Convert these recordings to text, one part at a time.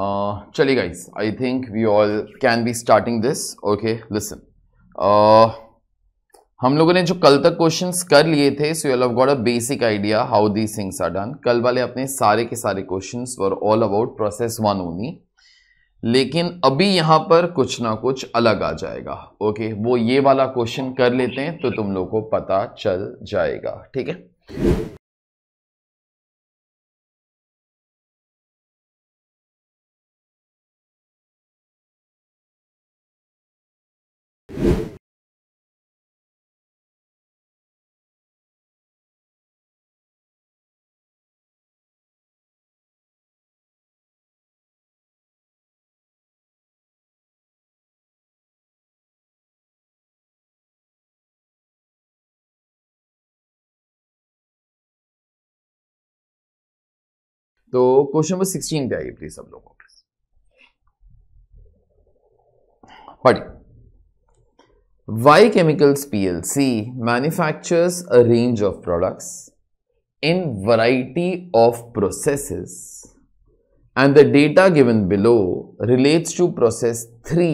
Uh, चलिए guys I think we all can be starting this okay listen हम लोगों ने जो कल तक क्वेश्चंस कर लिए थे so you have got a basic idea how these things are done कल वाले अपने सारे के सारे questions were all about process one only लेकिन अभी यहाँ पर कुछ ना कुछ अलग आ जाएगा ओके वो ये वाला क्वेश्चन कर लेते हैं तो तुम लोग को पता चल जाएगा ठीक है तो क्वेश्चन नंबर सिक्सटीन पे आइए प्लीज सब लोगों प्लीज पढ़िए Y chemicals P L C manufactures a range of products in variety of processes and the data given below relates to process three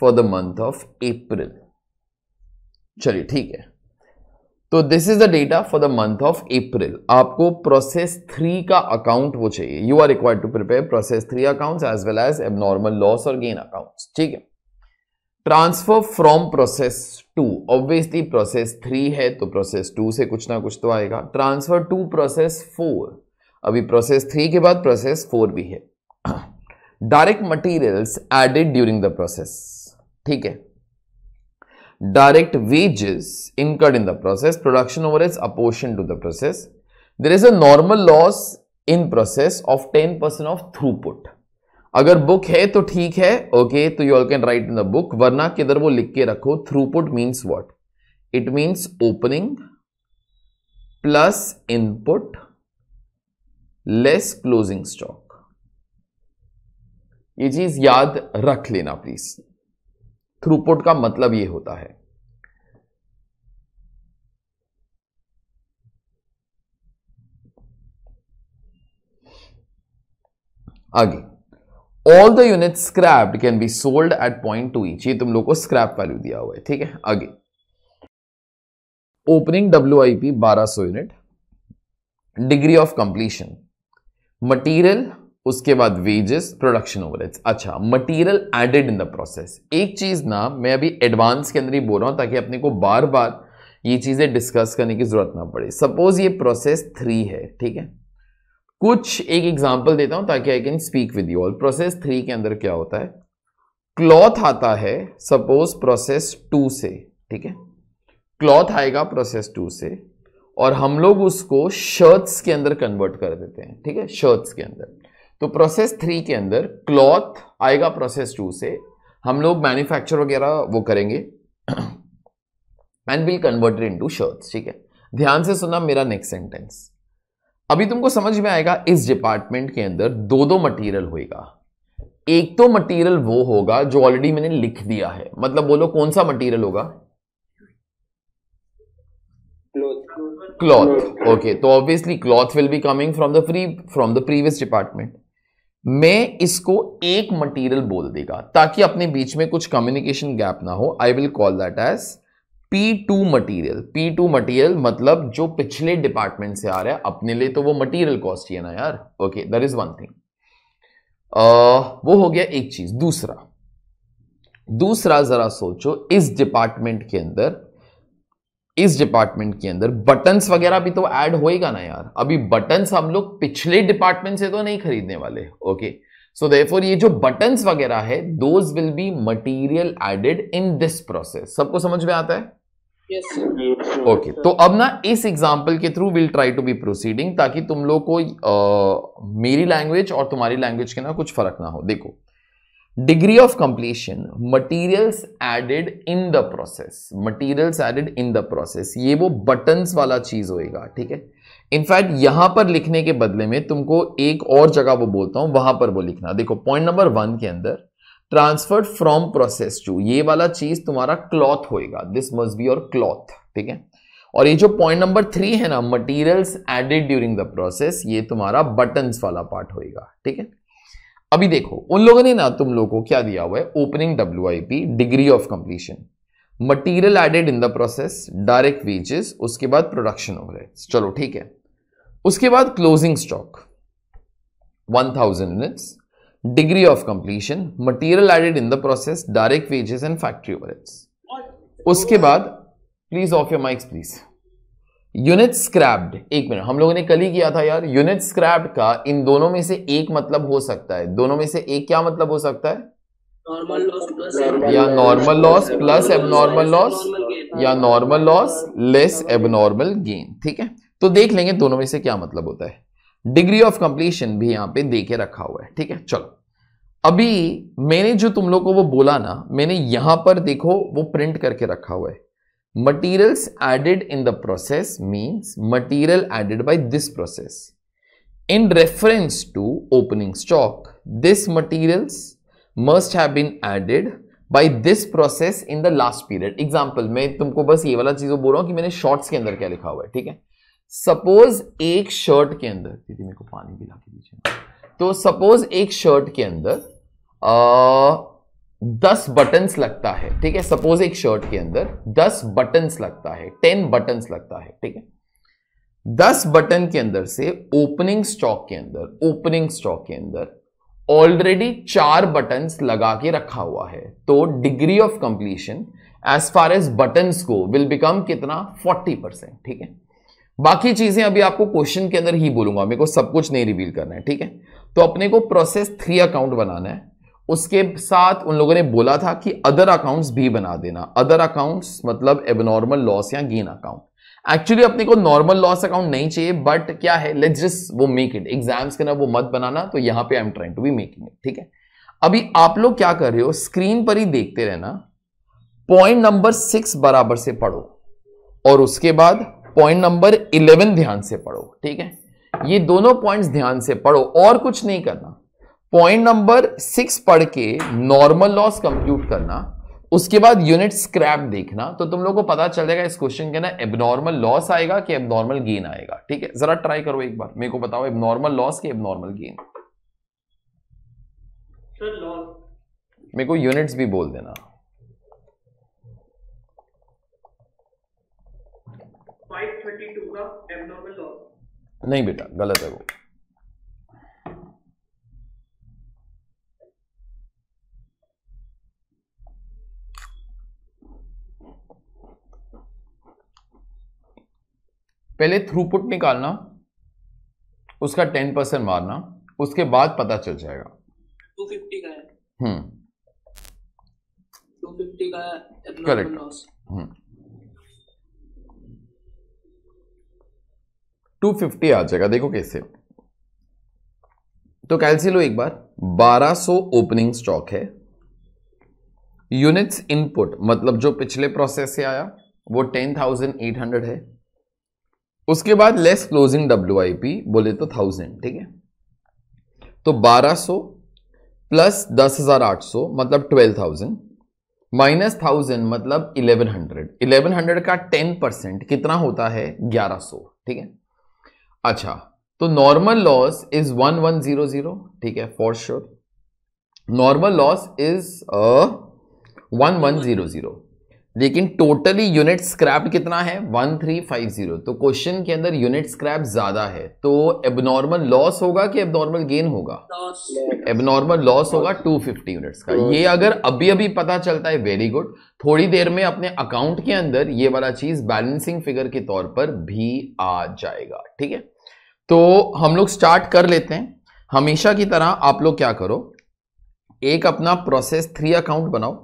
for the month of April चलिए ठीक है तो this is the data for the month of April आपको process three का account वो चाहिए you are required to prepare process three accounts as well as abnormal loss और gain accounts ठीक है transfer from process two obviously process three है तो process to से कुछ ना कुछ तो आएगा ट्रांसफर टू प्रोसेस फोर अभी प्रोसेस थ्री के बाद प्रोसेस फोर भी है direct materials added during the process ठीक है direct wages incurred in the process, production overheads apportioned to the process. There is a normal loss in process of 10% of throughput. अगर book है तो ठीक है okay तो you all can write in the book वरना किधर वो लिख के रखो throughput means what it means opening plus input less closing stock ये चीज याद रख लेना प्लीज थ्रूपुट का मतलब ये होता है आगे all the unit scrapped can be sold at point two each ये तुम लोग को स्क्रैप वैल्यू दिया हुआ है ठीक है आगे ओपनिंग डब्ल्यू आई पी बारह सौ unit degree of completion material उसके बाद वेजेस प्रोडक्शन ओवरहेड्स अच्छा material added in the process एक चीज़ ना मैं अभी एडवांस के अंदर ही बोल रहा हूं ताकि अपने को बार बार ये चीज़ें डिस्कस करने की ज़रूरत ना पड़े सपोज ये प्रोसेस थ्री है ठीक है कुछ एक एग्जाम्पल देता हूं ताकि I can speak with you all process three के अंदर क्या होता है क्लॉथ आता है सपोज प्रोसेस टू से ठीक है क्लॉथ आएगा प्रोसेस टू से और हम लोग उसको शर्ट्स के अंदर कन्वर्ट कर देते हैं ठीक है शर्ट्स के अंदर तो प्रोसेस थ्री के अंदर क्लॉथ आएगा प्रोसेस टू से हम लोग मैन्युफैक्चर वगैरह वो करेंगे and will converted into shirts ठीक है ध्यान से सुना मेरा नेक्स्ट सेंटेंस अभी तुमको समझ में आएगा इस डिपार्टमेंट के अंदर दो दो मटेरियल होएगा एक तो मटेरियल वो होगा जो ऑलरेडी मैंने लिख दिया है मतलब बोलो कौन सा मटेरियल होगा क्लॉथ ओके तो obviously cloth will be coming from the free from the previous department मैं इसको एक मटेरियल बोल देगा ताकि अपने बीच में कुछ कम्युनिकेशन गैप ना हो I will call that as P two material P two material मतलब जो पिछले डिपार्टमेंट से आ रहा है अपने लिए तो वो मटीरियल कॉस्ट ही है ना यार okay there is one thing वो हो गया एक चीज दूसरा दूसरा जरा सोचो इस डिपार्टमेंट के अंदर इस डिपार्टमेंट के अंदर बटन्स वगैरह भी तो ऐड होएगा ना यार अभी बटन्स हम लोग पिछले डिपार्टमेंट से तो नहीं खरीदने वाले ओके सो देफोर ये जो बटन्स वगैरह है those will be material added in this process सबको समझ में आता है ओके okay, तो अब ना इस एग्जाम्पल के through will try to be proceeding ताकि तुम लोग को आ, मेरी लैंग्वेज और तुम्हारी लैंग्वेज के ना कुछ फर्क ना हो देखो degree of completion materials added in the process materials added in the process ये वो buttons वाला चीज होएगा ठीक है इनफैक्ट यहां पर लिखने के बदले में तुमको एक और जगह वो बोलता हूं वहां पर वो लिखना देखो पॉइंट नंबर वन के अंदर ट्रांसफर फ्रॉम प्रोसेस टू ये वाला चीज तुम्हारा क्लॉथ होएगा this must be your cloth ठीक है और ये जो पॉइंट नंबर थ्री है ना materials added during the process ये तुम्हारा बटन्स वाला पार्ट होएगा ठीक है अभी देखो उन लोगों ने ना तुम लोगों को क्या दिया हुआ है opening W degree of completion material added in the process direct wages उसके बाद प्रोडक्शन ओवर चलो ठीक है उसके बाद closing stock 1000 units degree of completion material added in the process direct wages and factory over उसके बाद please off your mics please unit scrapped एक मिनट हम लोगों ने कल ही किया था यार यूनिट स्क्रैप्ड का इन दोनों में से एक मतलब हो सकता है दोनों में से एक क्या मतलब हो सकता है नॉर्मल लॉस या normal loss plus abnormal loss या normal loss less abnormal gain ठीक है तो देख लेंगे दोनों में से क्या मतलब होता है डिग्री ऑफ कंप्लीशन भी यहां पे दे के रखा हुआ है ठीक है चलो अभी मैंने जो तुम लोग को वो बोला ना मैंने यहां पर देखो वो प्रिंट करके रखा हुआ है materials added in the process means material added by this process in reference to opening stock this materials must have been added by this process in the last period example मैं तुमको बस ये वाला चीज बोल रहा हूं कि मैंने शॉर्ट्स के अंदर क्या लिखा हुआ है ठीक है सपोज एक शर्ट के अंदर दीदी मेरे को पानी भी ला के दीजिए तो सपोज एक शर्ट के अंदर आ, दस बटन्स लगता है ठीक है सपोज एक शर्ट के अंदर दस बटन्स लगता है टेन बटन्स लगता है ठीक है दस बटन के अंदर से ओपनिंग स्टॉक के अंदर ओपनिंग स्टॉक के अंदर ऑलरेडी चार बटन्स लगा के रखा हुआ है तो degree of completion as far as buttons को विल बिकम कितना फोर्टी परसेंट ठीक है बाकी चीजें अभी आपको क्वेश्चन के अंदर ही बोलूंगा मेरे को सब कुछ नहीं रिवील करना है ठीक है तो अपने को प्रोसेस थ्री अकाउंट बनाना है उसके साथ उन लोगों ने बोला था कि अदर अकाउंट्स भी बना देना अदर अकाउंट्स मतलब एबनॉर्मल लॉस या गेन अकाउंट एक्चुअली अपने को नॉर्मल लॉस अकाउंट नहीं चाहिए बट क्या है लेट्स जस्ट वो मेक इट एग्जाम्स के ना वो मत बनाना तो यहां पे I am trying to be making it ठीक है अभी आप लोग क्या कर रहे हो स्क्रीन पर ही देखते रहना पॉइंट नंबर सिक्स बराबर से पढ़ो और उसके बाद पॉइंट नंबर इलेवन ध्यान से पढ़ो ठीक है ये दोनों पॉइंट ध्यान से पढ़ो और कुछ नहीं करना पॉइंट नंबर सिक्स पढ़ के नॉर्मल लॉस कंप्यूट करना उसके बाद यूनिट स्क्रैप देखना तो तुम लोग को पता चलेगा इस क्वेश्चन के ना एबनॉर्मल लॉस आएगा कि एबनॉर्मल गेन आएगा ठीक है जरा ट्राई करो एक बार मेरे को बताओ एबनॉर्मल लॉस के एबनॉर्मल गेन मेरे को यूनिट्स भी बोल देना नहीं बेटा गलत है वो पहले थ्रूपुट निकालना उसका टेन परसेंट मारना उसके बाद पता चल जाएगा टू फिफ्टी का है हम्म टू फिफ्टी का करेक्ट तो हम्म टू फिफ्टी आ जाएगा देखो कैसे तो कैलसी लो एक बार 1200 ओपनिंग स्टॉक है यूनिट्स इनपुट मतलब जो पिछले प्रोसेस से आया वो 10,800 है उसके बाद less closing W I P बोले तो थाउजेंड ठीक है तो बारह सो प्लस दस हजार आठ सौ मतलब ट्वेल्व थाउजेंड माइनस थाउजेंड मतलब इलेवन हंड्रेड इलेवन हंड्रेड का टेन परसेंट कितना होता है ग्यारह सो ठीक है अच्छा तो normal loss is one one zero zero ठीक है for sure normal loss is one one zero zero लेकिन टोटली यूनिट स्क्रैप कितना है 1350 तो क्वेश्चन के अंदर यूनिट स्क्रैप ज्यादा है तो एबनॉर्मल लॉस होगा कि एबनॉर्मल गेन होगा एबनॉर्मल लॉस होगा 250 यूनिट्स का ये अगर अभी अभी पता चलता है वेरी गुड थोड़ी देर में अपने अकाउंट के अंदर ये वाला चीज बैलेंसिंग फिगर के तौर पर भी आ जाएगा ठीक है तो हम लोग स्टार्ट कर लेते हैं हमेशा की तरह आप लोग क्या करो एक अपना प्रोसेस थ्री अकाउंट बनाओ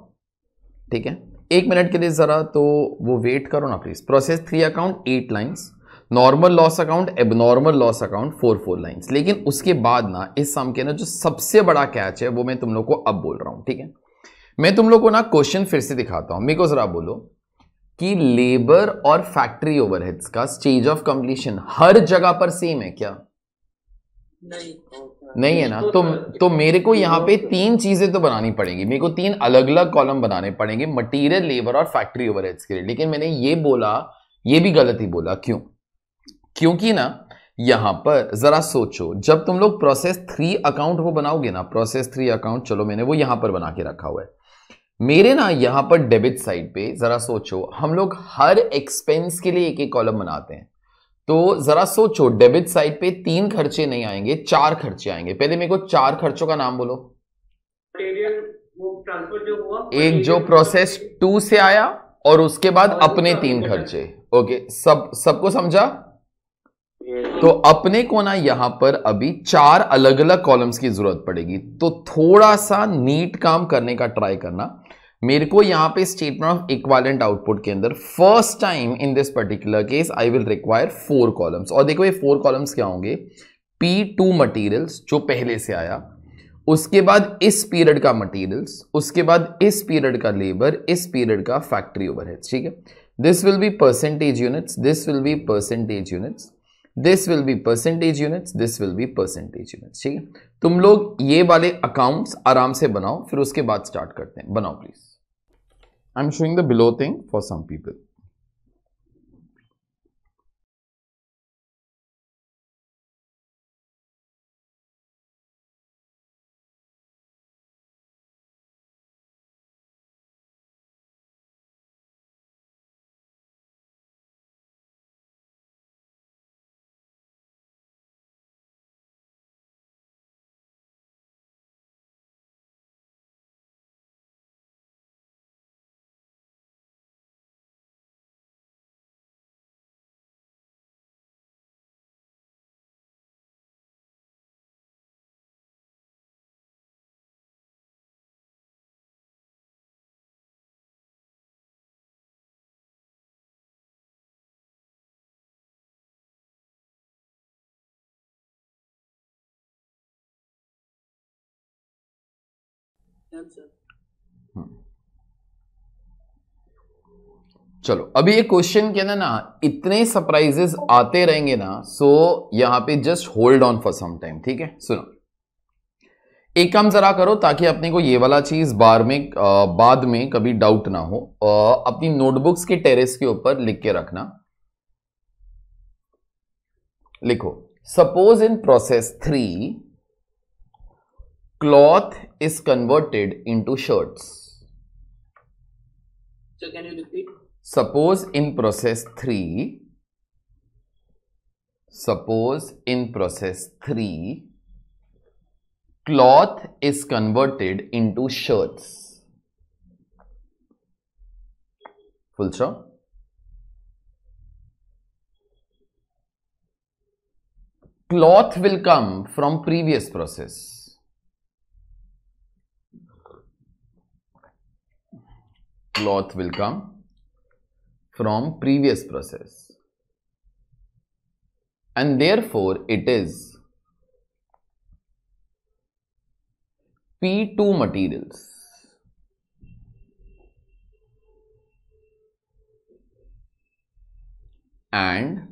ठीक है एक मिनट के लिए ज़रा तो वो वेट करो ना please process three account eight lines normal loss account abnormal loss account four four lines लेकिन उसके बाद ना इस सम के ना जो सबसे बड़ा कैच है वो मैं तुम लोग को अब बोल रहा हूं ठीक है मैं तुम लोग को ना क्वेश्चन फिर से दिखाता हूं मेरे को ज़रा बोलो कि लेबर और फैक्ट्री ओवरहेड्स का स्टेज ऑफ कंप्लीशन हर जगह पर सेम है क्या नहीं नहीं है ना तो तो, तो तो मेरे को तो यहाँ पे तीन चीज़ें तो बनानी पड़ेंगी मेरे को तीन अलग अलग कॉलम बनाने पड़ेंगे मटेरियल लेबर और फैक्ट्री ओवर के लिए लेकिन मैंने ये बोला ये भी गलत ही बोला क्यों क्योंकि ना यहाँ पर ज़रा सोचो जब तुम लोग प्रोसेस थ्री अकाउंट वो बनाओगे ना प्रोसेस थ्री अकाउंट चलो मैंने वो यहाँ पर बना के रखा हुआ है मेरे ना यहाँ पर डेबिट साइड पे ज़रा सोचो हम लोग हर एक्सपेंस के लिए एक एक कॉलम बनाते हैं तो जरा सोचो डेबिट साइड पे तीन खर्चे नहीं आएंगे चार खर्चे आएंगे पहले मेरे को चार खर्चों का नाम बोलो जो हुआ एक जो प्रोसेस टू से आया और उसके बाद अपने तीन खर्चे ओके सब सबको समझा तो अपने को ना यहां पर अभी चार अलग अलग कॉलम्स की जरूरत पड़ेगी तो थोड़ा सा नीट काम करने का ट्राई करना मेरे को यहाँ पे स्टेटमेंट ऑफ इक्वालेंट आउटपुट के अंदर first time in this particular case I will require four columns और देखो ये फोर कॉलम्स क्या होंगे पी टू मटीरियल्स जो पहले से आया उसके बाद इस पीरियड का मटीरियल्स उसके बाद इस पीरियड का लेबर इस पीरियड का फैक्ट्री ओवरहेड्स ठीक है this will be percentage units this will be percentage units this will be percentage units this will be percentage units ठीक है तुम लोग ये वाले अकाउंट्स आराम से बनाओ फिर उसके बाद स्टार्ट करते हैं बनाओ please I'm showing the below thing for some people. Hmm. चलो अभी ये क्वेश्चन के ना ना इतने सरप्राइजेस आते रहेंगे ना सो यहां पे just hold on for some time ठीक है सुनो एक काम जरा करो ताकि अपने को ये वाला चीज बार में आ, बाद में कभी डाउट ना हो आ, अपनी नोटबुक्स के टेरेस के ऊपर लिख के रखना लिखो suppose in process three cloth is converted into shirts. So can you repeat? Suppose in process 3, suppose in process 3, cloth is converted into shirts. Full stop. Cloth will come from previous process. cloth will come from previous process and therefore it is P2 materials and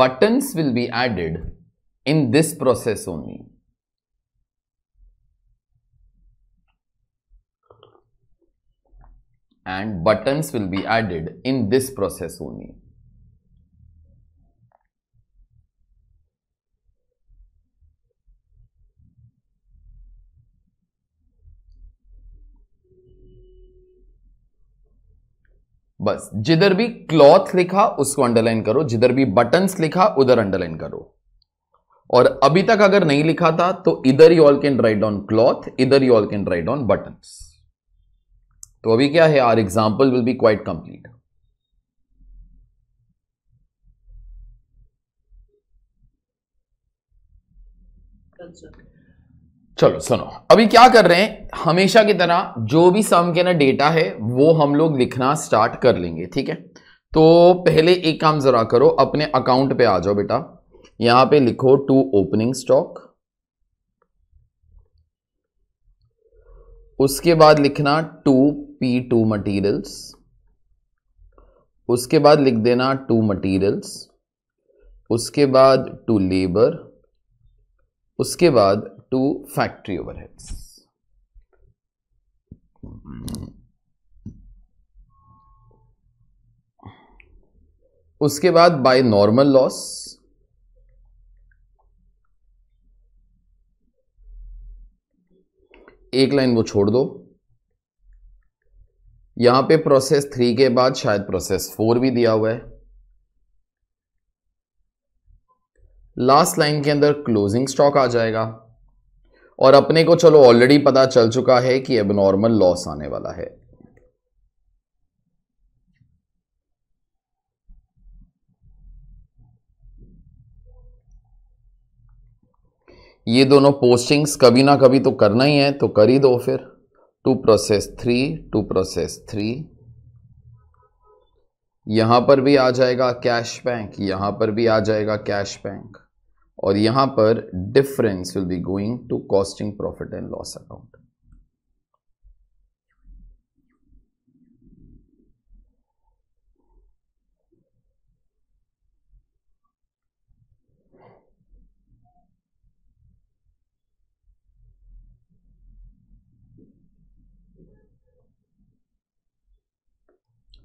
buttons will be added in this process only and buttons will be added in this process only. बस जिधर भी cloth लिखा उसको underline करो जिधर भी buttons लिखा उधर अंडरलाइन करो और अभी तक अगर नहीं लिखा था तो इधर you all can write on cloth इधर you all can write on buttons तो अभी क्या है our example will be quite complete चलो सुनो अभी क्या कर रहे हैं हमेशा की तरह जो भी सम के ना डेटा है वो हम लोग लिखना स्टार्ट कर लेंगे ठीक है तो पहले एक काम जरा करो अपने अकाउंट पे आ जाओ बेटा यहां पे लिखो टू ओपनिंग स्टॉक उसके बाद लिखना टू P2 मटीरियल्स उसके बाद लिख देना टू मटीरियल्स उसके बाद टू लेबर उसके बाद टू फैक्ट्री ओवरहेड्स उसके बाद बाय नॉर्मल लॉस एक लाइन वो छोड़ दो यहां पे प्रोसेस थ्री के बाद शायद प्रोसेस फोर भी दिया हुआ है लास्ट लाइन के अंदर क्लोजिंग स्टॉक आ जाएगा और अपने को चलो ऑलरेडी पता चल चुका है कि अब नॉर्मल लॉस आने वाला है ये दोनों पोस्टिंग्स कभी ना कभी तो करना ही है तो कर ही दो फिर to process three to process three यहां पर भी आ जाएगा कैश बैंक यहां पर भी आ जाएगा कैश बैंक और यहां पर difference will be going to costing profit and loss account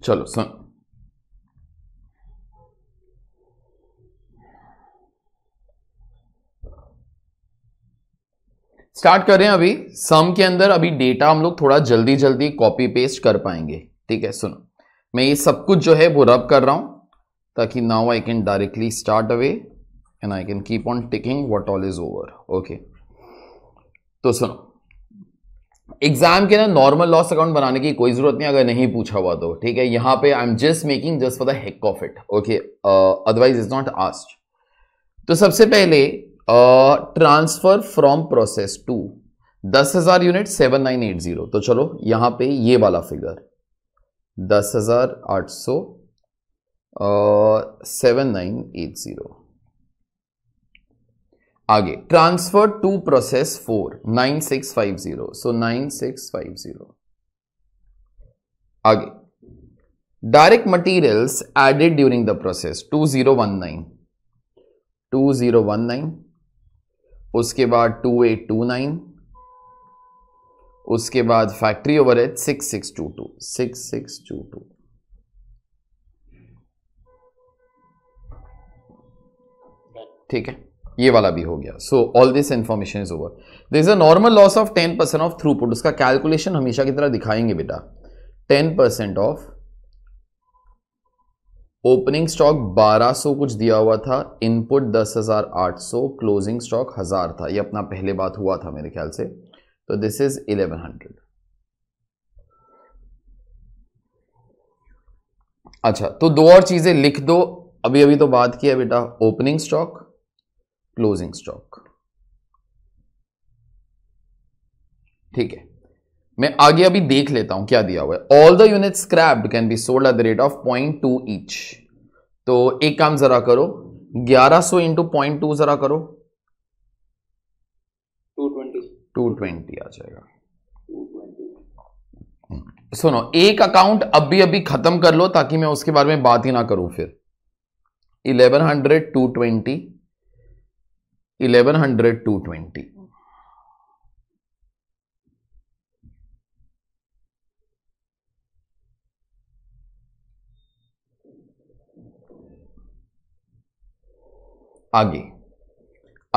चलो सं स्टार्ट करें अभी सम के अंदर अभी डेटा हम लोग थोड़ा जल्दी जल्दी कॉपी पेस्ट कर पाएंगे ठीक है सुनो मैं ये सब कुछ जो है वो रब कर रहा हूं ताकि now I can directly start away and I can keep on taking what all is over okay तो सुनो एग्जाम के ना नॉर्मल लॉस अकाउंट बनाने की कोई जरूरत नहीं अगर नहीं पूछा हुआ तो ठीक है यहां पे I am just making just for the heck of it okay otherwise is not asked तो सबसे पहले ट्रांसफर फ्रॉम प्रोसेस टू दस हजार unit seven nine eight zero तो चलो यहां पे ये वाला फिगर दस हजार आठ सौ सेवन नाइन एट जीरो आगे transfer to process four nine six five zero so nine six five zero आगे direct added during the process two zero one nine two zero one nine उसके बाद two two eight nine उसके बाद factory over H six six two two six six two two ठीक है ये वाला भी हो गया so all this information is over there is a normal loss of ten percent of throughput उसका कैलकुलेशन हमेशा की तरह दिखाएंगे बेटा ten percent of opening stock 1200 कुछ दिया हुआ था इनपुट 10,800 क्लोजिंग स्टॉक हजार था ये अपना पहले बात हुआ था मेरे ख्याल से तो दिस इज 1100 अच्छा तो दो और चीजें लिख दो अभी अभी तो बात किया बेटा ओपनिंग स्टॉक क्लोजिंग स्टॉक ठीक है मैं आगे अभी देख लेता हूं क्या दिया हुआ है all the unit scrapped can be sold at the rate of point two each तो एक काम जरा करो ग्यारह सो इंटू पॉइंट टू जरा करो टू ट्वेंटी टू ट्वेंटी आ जाएगा हम्म। सुनो एक अकाउंट अभी अभी खत्म कर लो ताकि मैं उसके बारे में बात ही ना करूं फिर eleven hundred two twenty eleven hundred two twenty आगे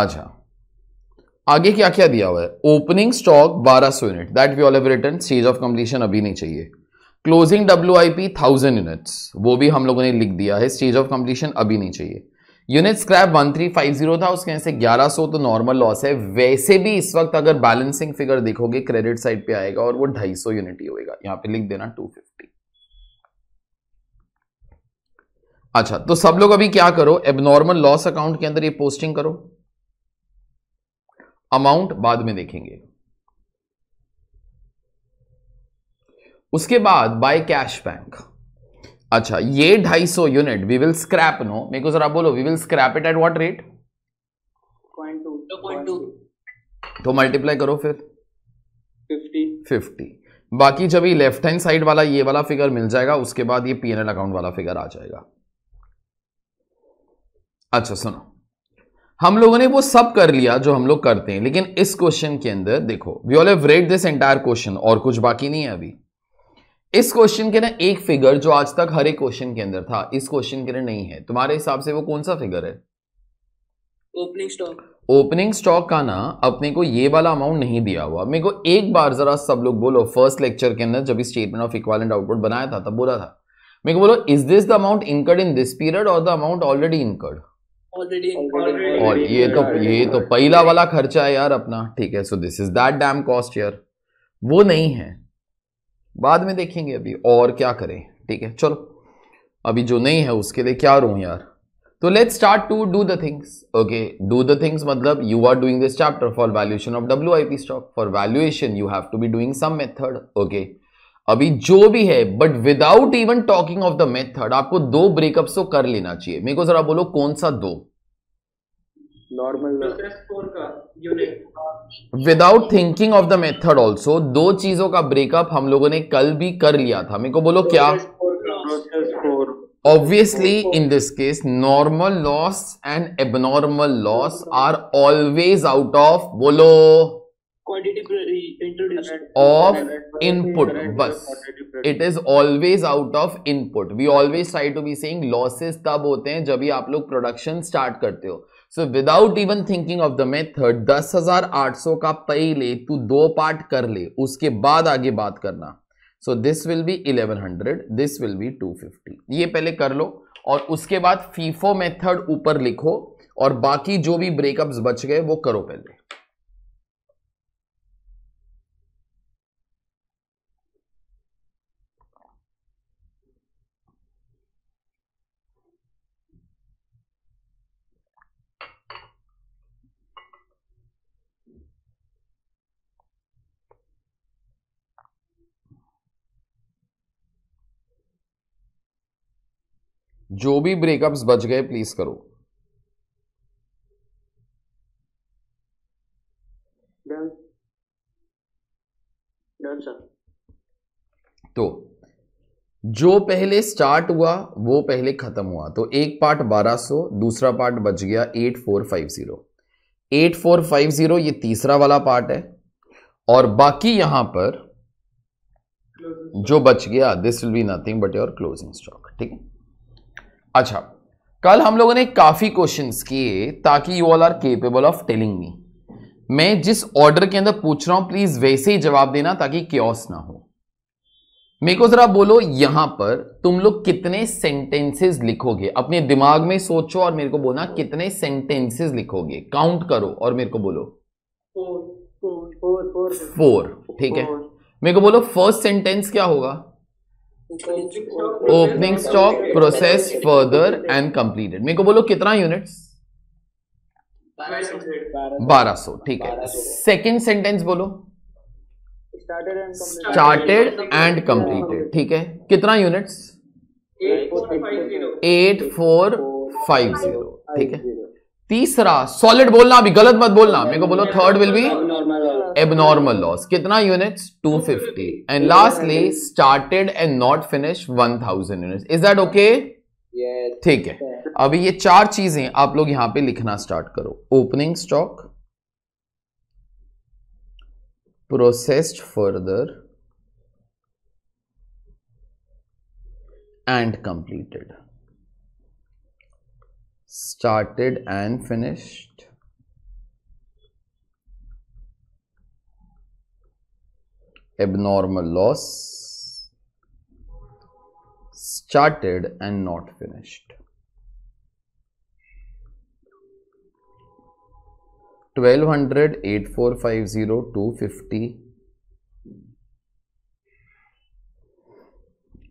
अच्छा आगे क्या क्या दिया हुआ है opening stock 1200 unit that we all have return stage of completion अभी नहीं चाहिए closing W I P thousand units वो भी हम लोगों ने लिख दिया है स्टेज ऑफ कंप्लीशन अभी नहीं चाहिए यूनिट स्क्रैप 1350 था उसके यहाँ से 1100 तो नॉर्मल लॉस है वैसे भी इस वक्त अगर बैलेंसिंग फिगर देखोगे क्रेडिट साइड पे आएगा और वो 250 यूनिट ही होगा यहाँ पे लिख देना 250 अच्छा तो सब लोग अभी क्या करो एबनॉर्मल लॉस अकाउंट के अंदर ये पोस्टिंग करो अमाउंट बाद में देखेंगे उसके बाद बाय कैश बैंक अच्छा ये 250 unit we will scrap no मेरे को जरा बोलो we will scrap it at what rate तो मल्टीप्लाई तो करो फिर 50 50 बाकी जब ये लेफ्ट हैंड साइड वाला ये वाला फिगर मिल जाएगा उसके बाद ये पी अकाउंट वाला फिगर आ जाएगा अच्छा सुनो हम लोगों ने वो सब कर लिया जो हम लोग करते हैं लेकिन इस क्वेश्चन के अंदर देखो we all have read this entire question और कुछ बाकी नहीं है अभी इस क्वेश्चन के ना एक फिगर जो आज तक हर एक क्वेश्चन के अंदर था इस क्वेश्चन के अंदर नहीं है तुम्हारे हिसाब से वो कौन सा फिगर है ओपनिंग स्टॉक ओपनिंग स्टॉक का ना अपने को ये वाला अमाउंट नहीं दिया हुआ मेरे को एक बार जरा सब लोग बोलो फर्स्ट लेक्चर के अंदर जब स्टेटमेंट ऑफ इक्वालेंट आउटपुट बनाया था तब बोला था मेरे को बोलो is this the amount incurred in this period और द अमाउंट ऑलरेडी इनकर्ड और ये तो ये तो पहला वाला खर्चा है यार अपना ठीक है so this is that damn cost यार वो नहीं है बाद में देखेंगे अभी और क्या करें ठीक है चलो अभी जो नहीं है उसके लिए क्या रूँ यार तो let's start to do the things okay do the things मतलब you are doing this chapter for valuation of W I P stock for valuation you have to be doing some method okay अभी जो भी है but without even talking of the method आपको दो breakups तो कर लेना चाहिए मेरे को जरा बोलो कौन सा दो normal without thinking of the method also दो चीजों का ब्रेकअप हम लोगों ने कल भी कर लिया था मेरे को बोलो क्या obviously in this case normal loss and abnormal loss are always out of bolo quantity introduced of input bus it is always out of input we always try to be saying losses tab hote hain jab hi aap log production start karte ho so without even thinking of the method दस हजार आठ सौ का पहले तू दो part कर ले उसके बाद आगे बात करना so this will be eleven hundred this will be two fifty ये पहले कर लो और उसके बाद फीफो मेथड ऊपर लिखो और बाकी जो भी ब्रेकअप्स बच गए वो करो पहले जो भी ब्रेकअप्स बच गए प्लीज करो तो जो पहले स्टार्ट हुआ वो पहले खत्म हुआ तो एक पार्ट 1200 दूसरा पार्ट बच गया 8450 8450 ये तीसरा वाला पार्ट है और बाकी यहां पर जो बच गया this will be nothing but your closing stock ठीक है अच्छा कल हम लोगों ने काफ़ी क्वेश्चंस किए ताकि you all are capable of telling me मैं जिस ऑर्डर के अंदर पूछ रहा हूं प्लीज वैसे ही जवाब देना ताकि क्योस ना हो मेरे को जरा बोलो यहां पर तुम लोग कितने सेंटेंसेस लिखोगे अपने दिमाग में सोचो और मेरे को बोलना कितने सेंटेंसेस लिखोगे काउंट करो और मेरे को बोलो फोर ठीक है मेरे को बोलो फर्स्ट सेंटेंस क्या होगा opening stock process further and completed मेरे को बोलो कितना यूनिट्स बारह सौ ठीक है सेकंड सेंटेंस बोलो स्टार्टेड एंड कंप्लीटेड ठीक है कितना units eight four five zero ठीक है तीसरा सॉलिड बोलना अभी गलत मत बोलना मेरे को बोलो third will be abnormal loss कितना units 250 and lastly started and not finish 1000 thousand unit is that okay ठीक है अभी ये चार चीजें आप लोग यहां पे लिखना स्टार्ट करो opening stock processed further and completed started and finished abnormal loss started and not finished. 1200 8450 250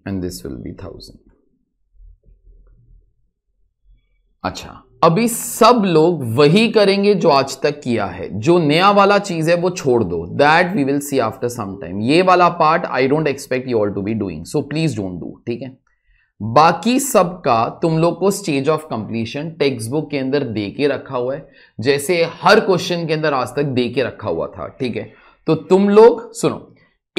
and this will be 1000 अच्छा अभी सब लोग वही करेंगे जो आज तक किया है जो नया वाला चीज है वो छोड़ दो that we will see after some time ये वाला part I don't expect you all to be doing so please don't do ठीक है बाकी सब का तुम लोग को stage of completion text book के अंदर दे के रखा हुआ है जैसे हर क्वेश्चन के अंदर आज तक दे के रखा हुआ था ठीक है तो तुम लोग सुनो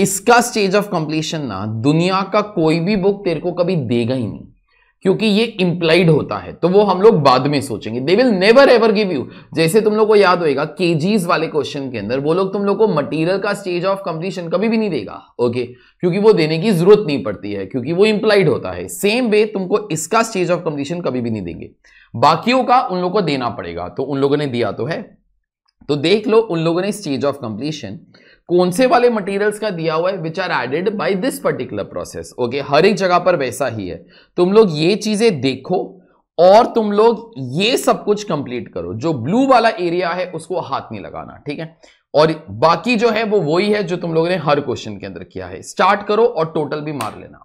इसका स्टेज ऑफ कंप्लीशन ना दुनिया का कोई भी बुक तेरे को कभी देगा ही नहीं क्योंकि ये इंप्लाइड होता है तो वो हम लोग बाद में सोचेंगे they will never ever give you जैसे तुम लोग को याद होएगा केजीज वाले क्वेश्चन के अंदर वो लोग तुम लोग को मटेरियल का स्टेज ऑफ कंप्लीशन कभी भी नहीं देगा ओके क्योंकि वो देने की जरूरत नहीं पड़ती है क्योंकि वो इंप्लाइड होता है सेम वे तुमको इसका स्टेज ऑफ कंप्लीशन कभी भी नहीं देंगे बाकियों का उन लोग को देना पड़ेगा तो उन लोगों ने दिया तो है तो देख लो उन लोगों ने स्टेज ऑफ कंप्लीशन कौन से वाले मटेरियल्स का दिया हुआ है which are added by this particular process okay हर एक जगह पर वैसा ही है तुम लोग ये चीजें देखो और तुम लोग ये सब कुछ कंप्लीट करो जो ब्लू वाला एरिया है उसको हाथ नहीं लगाना ठीक है और बाकी जो है वो वही है जो तुम लोगों ने हर क्वेश्चन के अंदर किया है स्टार्ट करो और टोटल भी मार लेना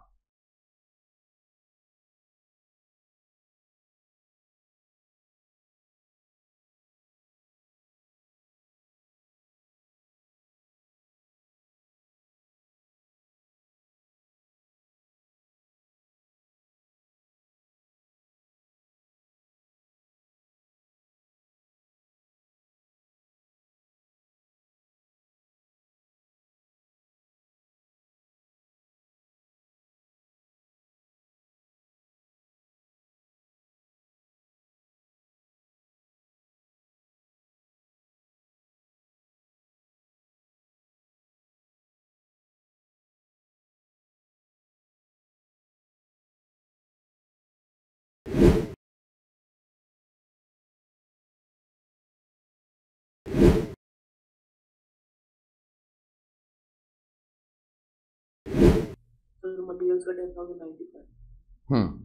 टेबल्स का टेन थाउजेंड फाइव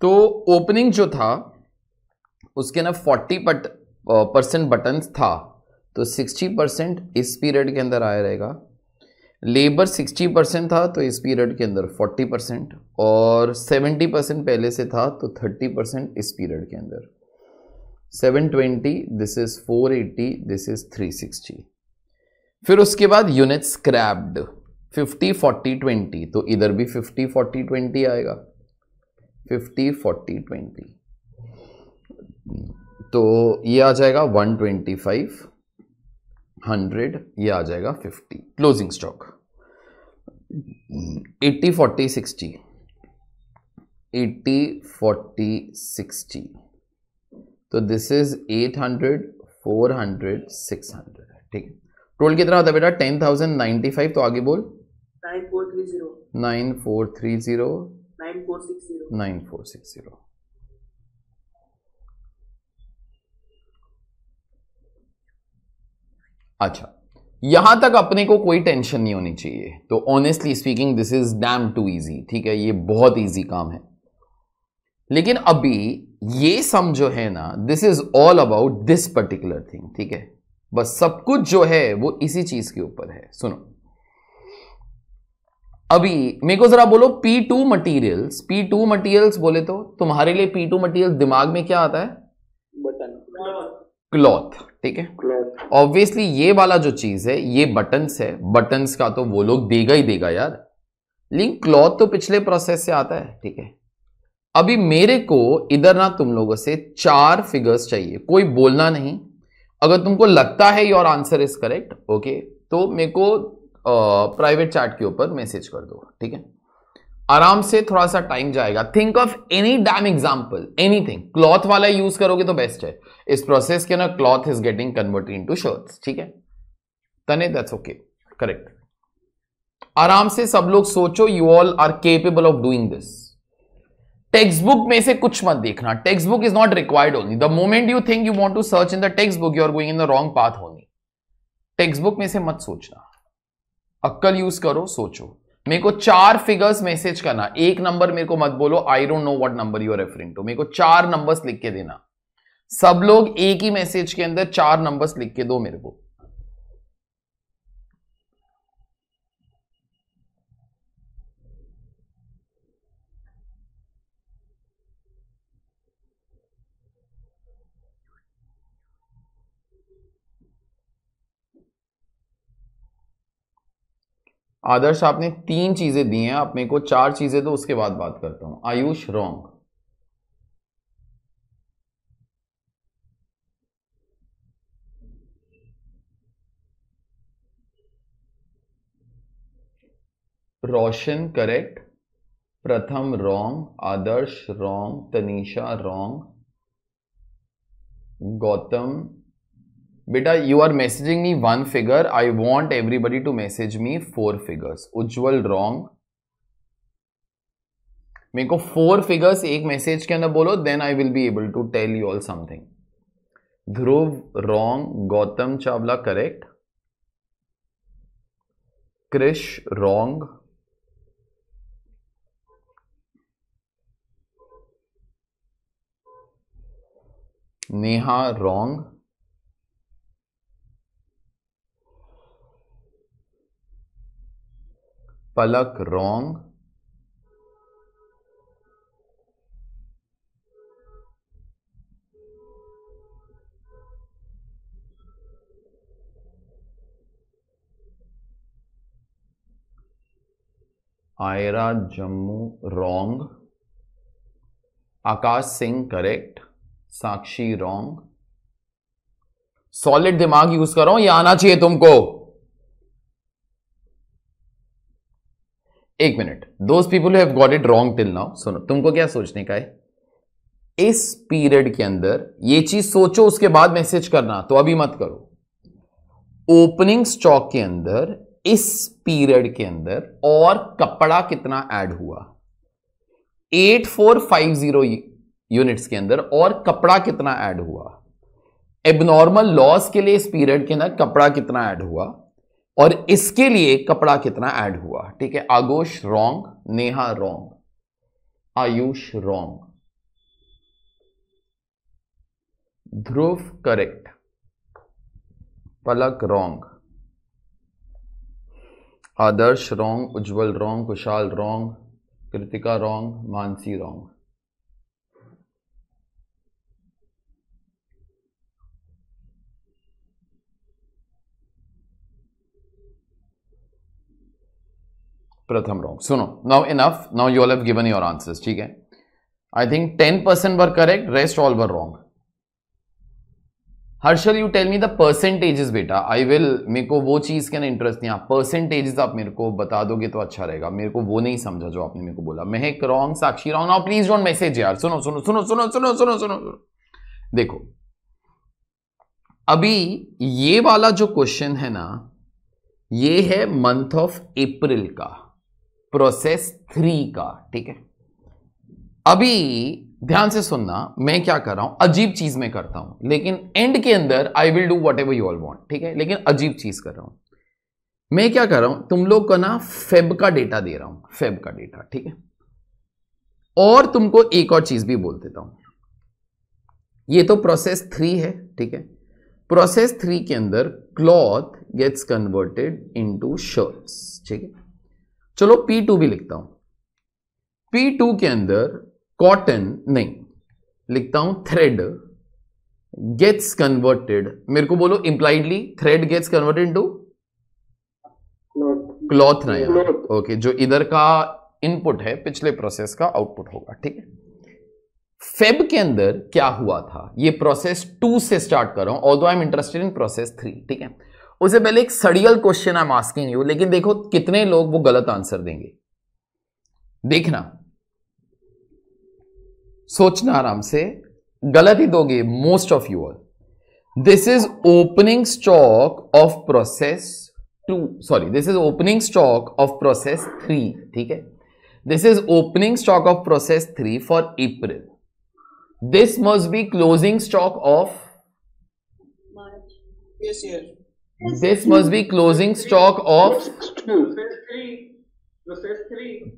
तो ओपनिंग जो था उसके ना फोर्टी परसेंट बटन था तो सिक्सटी परसेंट इस पीरियड के अंदर आया रहेगा लेबर 60 परसेंट था तो इस पीरियड के अंदर 40 परसेंट और 70 परसेंट पहले से था तो 30 परसेंट इस पीरियड के अंदर 720 दिस इज 480 दिस इज 360 फिर उसके बाद यूनिट स्क्रैप्ड 50 40 20 तो इधर भी 50 40 20 आएगा 50 40 20 तो ये आ जाएगा 125 हंड्रेड ये आ जाएगा fifty closing stock eighty forty sixty eighty forty sixty तो this is eight hundred four hundred six hundred ठीक है टोल कितना होता है बेटा टेन थाउजेंड नाइन्टी फाइव तो आगे बोल nine four three zero nine four three zero nine four six zero nine four six zero अच्छा यहां तक अपने को कोई टेंशन नहीं होनी चाहिए तो honestly speaking this is damn too easy ठीक है ये बहुत इजी काम है लेकिन अभी ये सम जो है ना this is all about this particular thing ठीक है बस सब कुछ जो है वो इसी चीज के ऊपर है सुनो अभी मेरे को जरा बोलो P2 पी टू मटीरियल्स बोले तो तुम्हारे लिए P2 मटीरियल दिमाग में क्या आता है क्लॉथ ठीक है ऑब्वियसली ये वाला जो चीज है ये बटन्स है बटन्स का तो वो लोग देगा ही देगा यार लिंक क्लॉथ तो पिछले प्रोसेस से आता है ठीक है अभी मेरे को इधर ना तुम लोगों से चार फिगर्स चाहिए कोई बोलना नहीं अगर तुमको लगता है your answer is correct okay तो मेरे को प्राइवेट चैट के ऊपर मैसेज कर दो ठीक है आराम से थोड़ा सा टाइम जाएगा think of any damn example any thing cloth वाला यूज करोगे तो बेस्ट है इस प्रोसेस के ना cloth is getting converted into shirts ठीक है तने दैट्स ओके करेक्ट आराम से सब लोग सोचो you all are capable of doing this text book में से कुछ मत देखना text book is not required only the moment you think you want to search in the text book you are going in the wrong path होनी text book में से मत सोचना अक्कल यूज करो सोचो मेरे को चार फिगर्स मैसेज करना एक नंबर मेरे को मत बोलो I don't know what number you are referring to मेरे को चार नंबर्स लिख के देना सब लोग एक ही मैसेज के अंदर चार नंबर्स लिख के दो मेरे को आदर्श आपने तीन चीजें दी हैं आप मेरे को चार चीजें तो उसके बाद बात करता हूं Ayush wrong Roshan correct Pratham wrong Adarsh wrong Tanisha wrong Gautam बेटा you are messaging me one figure I want everybody to message me four figures Ujjwal wrong मेरे को फोर फिगर्स एक मैसेज के अंदर बोलो then I will be able to tell you all something Dhruv wrong Gautam Chawla correct Krish wrong Neha wrong Palak wrong Aira Jammu wrong Akash Singh correct Sakshi wrong solid दिमाग use करो ये आना चाहिए तुमको एक मिनट दोस्त people have got it wrong till now सुनो तुमको क्या सोचने का है इस पीरियड के अंदर ये चीज सोचो उसके बाद मैसेज करना तो अभी मत करो ओपनिंग स्टॉक के अंदर इस पीरियड के अंदर और कपड़ा कितना ऐड हुआ eight four five zero units के अंदर और कपड़ा कितना ऐड हुआ एबनॉर्मल लॉस के लिए इस पीरियड के अंदर कपड़ा कितना ऐड हुआ और इसके लिए कपड़ा कितना ऐड हुआ ठीक है Aagosh wrong Neha wrong Ayush wrong Dhruv correct Palak wrong Adarsh wrong Ujjwal wrong Kushal wrong Kritika wrong Mansi wrong Pratham wrong सुनो now enough now you all have given your answers ठीक है I think ten percent were correct rest all were wrong Harshal you tell me the percentages बेटा I will मेरे को वो चीज़ के ना interest नहीं आप परसेंटेजेस आप मेरे को बता दोगे तो अच्छा रहेगा मेरे को वो नहीं समझा जो आपने मेरे को बोला Mahak wrong Sakshi wrong now please don't message यार सुनो सुनो सुनो सुनो सुनो सुनो सुनो सुनो देखो अभी ये वाला जो क्वेश्चन है ना ये है मंथ ऑफ अप्रैल का प्रोसेस थ्री का ठीक है अभी ध्यान से सुनना मैं क्या कर रहा हूं अजीब चीज में करता हूं लेकिन एंड के अंदर I will do whatever you all want ठीक है लेकिन अजीब चीज कर रहा हूं मैं क्या कर रहा हूं तुम लोग को ना फेब का डेटा दे रहा हूं फेब का डेटा ठीक है और तुमको एक और चीज भी बोल देता हूं ये तो प्रोसेस थ्री है ठीक है प्रोसेस थ्री के अंदर cloth gets converted into shirts ठीक है चलो पी टू भी लिखता हूं पी टू के अंदर कॉटन नहीं लिखता हूं थ्रेड गेट्स कन्वर्टेड मेरे को बोलो impliedly thread gets converted to cloth ना यार ओके जो इधर का इनपुट है पिछले प्रोसेस का आउटपुट होगा ठीक है फेब के अंदर क्या हुआ था ये प्रोसेस टू से स्टार्ट कर रहा हूं although I am interested in process three ठीक है उससे पहले एक सड़ियल question I am asking you लेकिन देखो कितने लोग वो गलत आंसर देंगे देखना सोचना आराम से गलत ही दोगे most of you all this is opening stock of process two sorry this is opening stock of process three ठीक है this is opening stock of process three for April this must be closing stock of March this must be closing stock of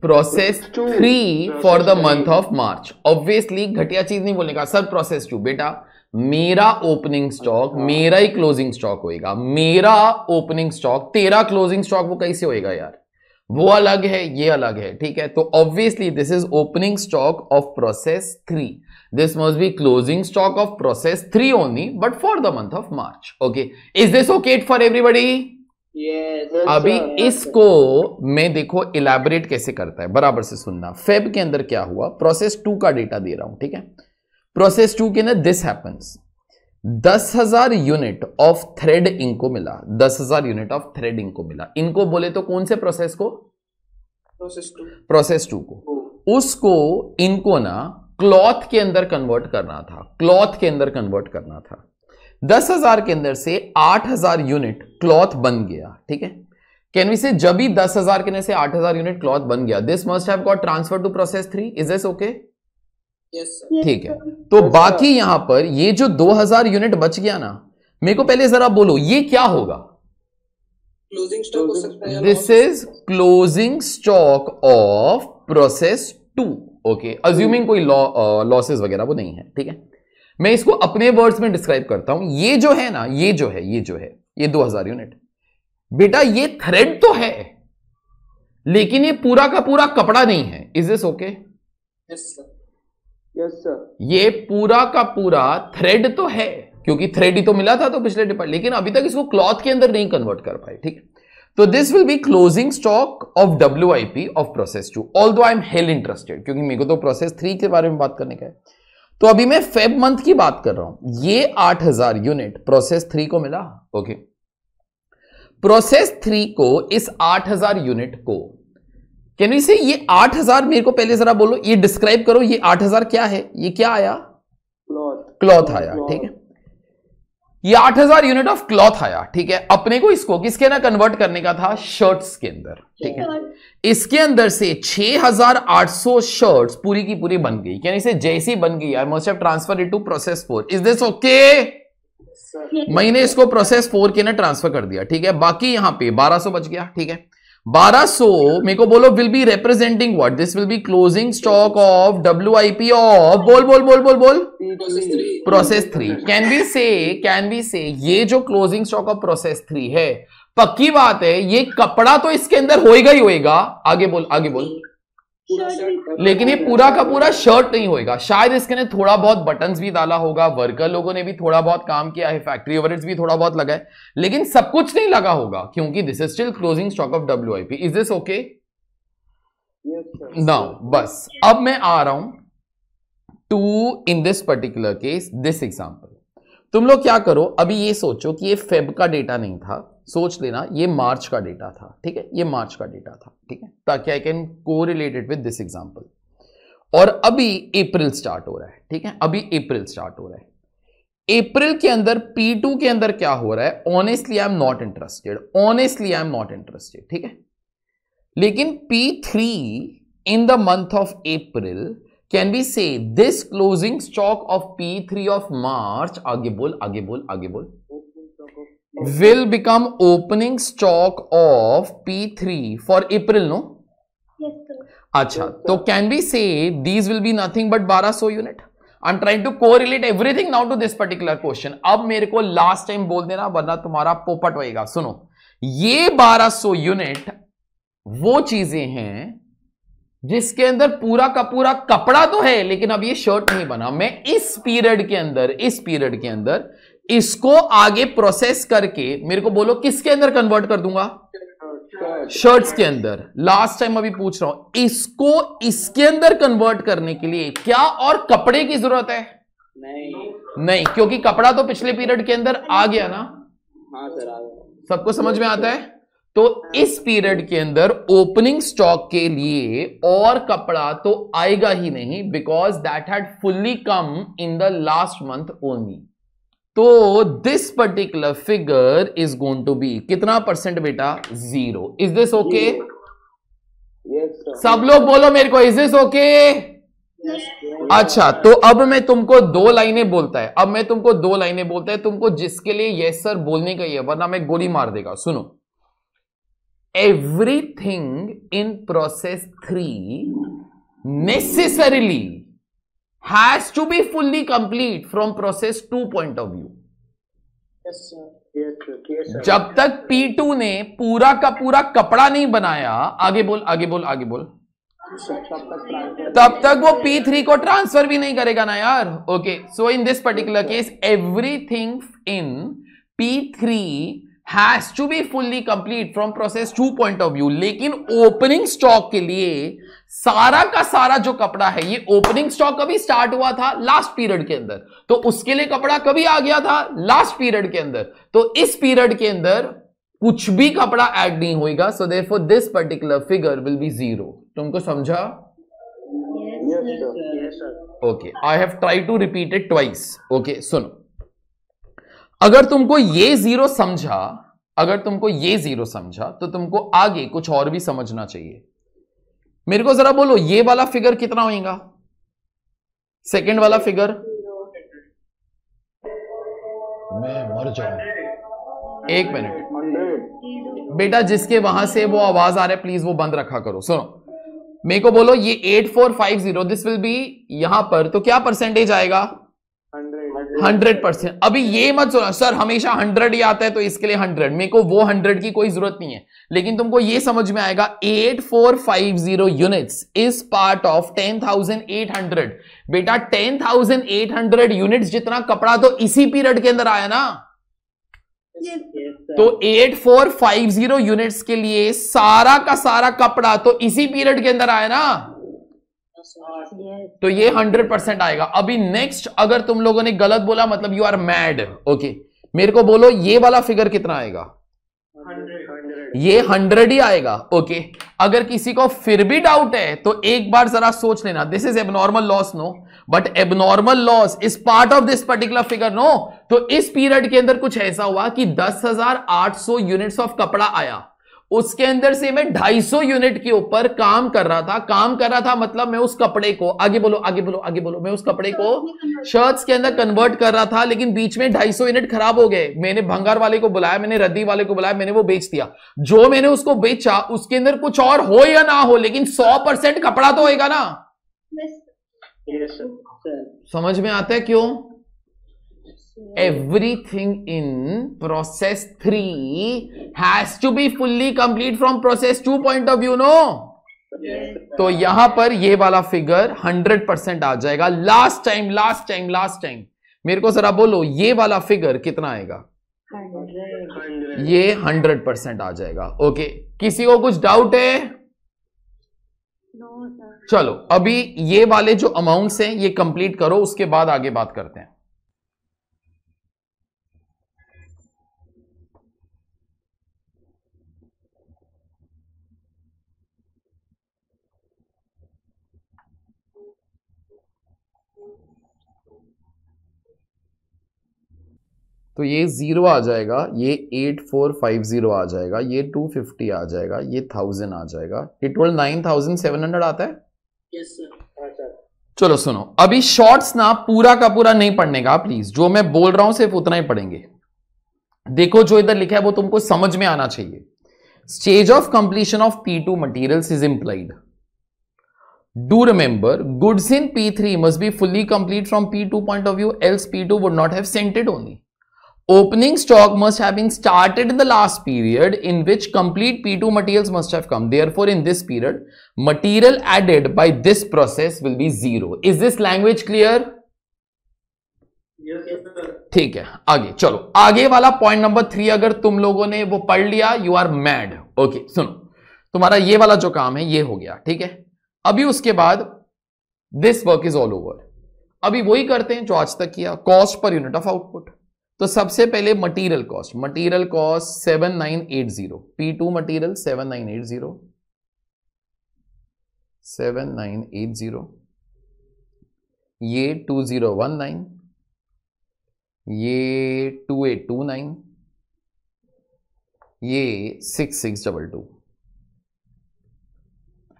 process three for the month of March obviously घटिया चीज नहीं बोलेगा sir process to बेटा मेरा opening stock मेरा ही closing stock होएगा मेरा opening stock तेरा क्लोजिंग स्टॉक वो कैसे होएगा यार वो अलग है ये अलग है ठीक है तो obviously this is opening stock of process three this must be closing stock of process 3 only but for the month of march okay is this okay for everybody yes अभी sir, इसको मैं देखो इलेबोरेट कैसे करता है बराबर से सुनना फेब के अंदर क्या हुआ प्रोसेस टू का डाटा दे रहा हूं ठीक है प्रोसेस टू के अंदर दिस हैपेंस दस हजार यूनिट ऑफ थ्रेड इनको मिला दस हजार यूनिट ऑफ थ्रेड इनको मिला इनको बोले तो कौन से प्रोसेस को प्रोसेस टू प्रोसेस टू को oh। उसको इनको ना क्लॉथ के अंदर कन्वर्ट करना था क्लॉथ के अंदर कन्वर्ट करना था दस हजार के अंदर से आठ हजार यूनिट क्लॉथ बन गया ठीक है कैन वी से जब भी दस हजार के से आठ हजार यूनिट क्लॉथ बन गया this must have got transfer to process three is this okay ठीक है तो बाकी यहां पर ये जो 2000 यूनिट बच गया ना मेरे को पहले जरा बोलो ये क्या होगा closing stock this is closing stock of process two okay assuming कोई लॉसेस लौ, uh, वगैरह वो नहीं है ठीक है मैं इसको अपने वर्ड्स में डिस्क्राइब करता हूं ये जो है ना ये जो है ये जो है ये 2000 यूनिट बेटा ये थ्रेड तो है लेकिन ये पूरा का पूरा कपड़ा नहीं है इज दिस ओके ये पूरा का पूरा थ्रेड तो है क्योंकि थ्रेड ही तो मिला था तो पिछले डिपार्ट लेकिन अभी तक इसको क्लॉथ के अंदर नहीं कन्वर्ट कर पाए ठीक है तो this will be closing stock of W I P of process two although I M hello interested क्योंकि मेरे को तो प्रोसेस थ्री के बारे में बात करने का है तो अभी मैं फेब मंथ की बात कर रहा हूं ये आठ हजार यूनिट प्रोसेस थ्री को मिला ओके प्रोसेस थ्री को इस आठ हजार यूनिट को कैन यू से ये आठ हजार मेरे को पहले जरा बोलो ये डिस्क्राइब करो ये आठ हजार क्या है ये क्या आया क्लॉथ क्लॉथ आया ठीक है ये 8000 यूनिट ऑफ क्लॉथ आया ठीक है अपने को इसको किसके ना कन्वर्ट करने का था शर्ट्स के अंदर ठीक है इसके अंदर से 6800 शर्ट्स पूरी की पूरी बन गई यानी इसे जैसी बन गई I most have transfer it to process four is this okay मैंने इसको प्रोसेस फोर के ना ट्रांसफर कर दिया ठीक है बाकी यहां पे 1200 बच गया ठीक है 1200 मेरे को बोलो will be representing what this will be closing stock of W I P of बोल बोल बोल बोल बोल process three can we say can we say ये जो closing stock of process three है पक्की बात है ये कपड़ा तो इसके अंदर होएगा ही होएगा आगे बोल आगे बोल लेकिन ये पूरा का पूरा शर्ट नहीं होएगा शायद इसके ने थोड़ा बहुत बटन भी डाला होगा वर्कर लोगों ने भी थोड़ा बहुत काम किया है फैक्ट्री ओवर भी थोड़ा बहुत लगा है लेकिन सब कुछ नहीं लगा होगा क्योंकि this is still closing stock of W I P is this okay now बस अब मैं आ रहा हूं to in this particular case this example तुम लोग क्या करो अभी ये सोचो कि ये फेब का डेटा नहीं था सोच लेना ये मार्च का डेटा था ठीक है ये मार्च का डेटा था ठीक है ताकि I can correlated with this example और अभी अप्रैल स्टार्ट हो रहा है ठीक है अभी अप्रैल स्टार्ट हो रहा है अप्रैल के अंदर P2 के अंदर क्या हो रहा है honestly I am not interested honestly I am not interested ठीक है लेकिन P3 in the month of April can we say this closing stock of P three of March आगे बोल आगे बोल आगे बोल will become opening stock of P three for April no अच्छा तो can we say these will be nothing but बारह सो unit I am trying to correlate everything now to this particular question अब मेरे को last time बोल देना वरना तुम्हारा पोपट होएगा सुनो ये 1200 सौ यूनिट वो चीजें हैं जिसके अंदर पूरा का पूरा कपड़ा तो है लेकिन अब ये शर्ट नहीं बना मैं इस पीरियड के अंदर इस पीरियड के अंदर इसको आगे प्रोसेस करके मेरे को बोलो किसके अंदर कन्वर्ट कर दूंगा शर्ट्स के अंदर लास्ट टाइम अभी पूछ रहा हूं इसको इसके अंदर कन्वर्ट करने के लिए क्या और कपड़े की जरूरत है नहीं नहीं क्योंकि कपड़ा तो पिछले पीरियड के अंदर आ गया ना हाँ सर आ गया सबको समझ में आता है तो इस पीरियड के अंदर ओपनिंग स्टॉक के लिए और कपड़ा तो आएगा ही नहीं because that had fully come in the last month only तो this particular figure is going to be कितना परसेंट बेटा जीरो इज दिस ओके सब लोग बोलो मेरे को इज दिस ओके अच्छा तो अब मैं तुमको दो लाइनें बोलता है अब मैं तुमको दो लाइनें बोलता है तुमको जिसके लिए यस सर बोलने का ही है वरना मैं गोली मार देगा सुनो everything in process 3 necessarily has to be fully complete from process 2 point of view Yes, sir. Yes, sir. जब तक P2 ने पूरा का पूरा कपड़ा नहीं बनाया आगे बोल आगे बोल आगे बोल तब तक वो P3 को ट्रांसफर भी नहीं करेगा ना यार okay so in this particular case everything in P3 has to be fully complete from process two point of view लेकिन ओपनिंग स्टॉक के लिए सारा का सारा जो कपड़ा है ये ओपनिंग स्टॉक कभी स्टार्ट हुआ था लास्ट पीरियड के अंदर तो उसके लिए कपड़ा कभी आ गया था लास्ट पीरियड के अंदर तो इस पीरियड के अंदर कुछ भी कपड़ा ऐड नहीं होगा so therefore this particular figure will be zero तुमको समझा okay I have try to repeat it twice okay सुनो अगर तुमको ये जीरो समझा अगर तुमको ये जीरो समझा तो तुमको आगे कुछ और भी समझना चाहिए मेरे को जरा बोलो ये वाला फिगर कितना होएगा सेकंड वाला फिगर मैं मर जाऊं एक मिनट बेटा जिसके वहां से वो आवाज आ रहा है प्लीज वो बंद रखा करो सुनो मेरे को बोलो ये eight four five zero this will be यहां पर तो क्या परसेंटेज आएगा हंड्रेड परसेंट अभी ये मत सोना सर हमेशा हंड्रेड ही आता है तो इसके लिए हंड्रेड मेरे को वो हंड्रेड की कोई जरूरत नहीं है लेकिन तुमको ये समझ में आएगा eight four five zero units is part of ten thousand eight hundred बेटा ten thousand eight hundred unit जितना कपड़ा तो इसी पीरियड के अंदर आया ना तो eight four five zero units के लिए सारा का सारा कपड़ा तो इसी पीरियड के अंदर आया ना तो ये हंड्रेड परसेंट आएगा अभी नेक्स्ट अगर तुम लोगों ने गलत बोला मतलब यू आर मैड ओके मेरे को बोलो ये वाला फिगर कितना आएगा 100, 100. ये हंड्रेड ही आएगा ओके अगर किसी को फिर भी डाउट है तो एक बार जरा सोच लेना this is abnormal loss no but abnormal loss is part of this particular figure no तो इस पीरियड के अंदर कुछ ऐसा हुआ कि दस हजार आठ सौ यूनिट्स ऑफ कपड़ा आया उसके अंदर से मैं 250 यूनिट के ऊपर काम कर रहा था काम कर रहा था मतलब मैं उस कपड़े को आगे बोलो आगे बोलो आगे बोलो मैं उस कपड़े को शर्ट्स के अंदर कन्वर्ट कर रहा था लेकिन बीच में 250 यूनिट खराब हो गए मैंने भंगार वाले को बुलाया मैंने रद्दी वाले को बुलाया मैंने वो बेच दिया जो मैंने उसको बेचा उसके अंदर कुछ और हो या ना हो लेकिन सौ कपड़ा तो होगा ना समझ में आता है क्यों everything in process 3 has to be fully complete from process 2 point of view no तो यहां पर ये वाला फिगर 100 परसेंट आ जाएगा last time last time last time मेरे को जरा बोलो ये वाला फिगर कितना आएगा 100. ये 100 परसेंट आ जाएगा ओके किसी को कुछ डाउट है चलो अभी ये वाले जो अमाउंट्स हैं ये कंप्लीट करो उसके बाद आगे बात करते हैं तो ये ज़ीरो आ जाएगा ये एट फोर फाइव ज़ीरो आ जाएगा ये टू फिफ्टी आ जाएगा ये थाउजेंड आ जाएगा ये twelve nine thousand seven hundred आता है yes, हाँ, चलो सुनो अभी शॉर्ट्स ना पूरा का पूरा नहीं पढ़ने का प्लीज जो मैं बोल रहा हूं सिर्फ उतना ही पढ़ेंगे देखो जो इधर लिखा है वो तुमको समझ में आना चाहिए stage of completion of P two material is implied do remember goods in P three must fully fully complete from P two point of view would not not sent it only. opening stock must have been started in the last period in which complete P2 materials must have come. Therefore, in this period, material added by this process will be zero. Is this language clear? ठीक है आगे चलो आगे वाला point number three अगर तुम लोगों ने वो पढ़ लिया यू आर मैड ओके सुनो तुम्हारा ये वाला जो काम है ये हो गया ठीक है अभी उसके बाद this work is all over अभी वही करते हैं जो आज तक किया cost per unit of output तो सबसे पहले material cost material cost seven nine eight zero P two material seven nine eight zero seven nine eight zero two zero one nine ये टू एट टू नाइन ये six six double two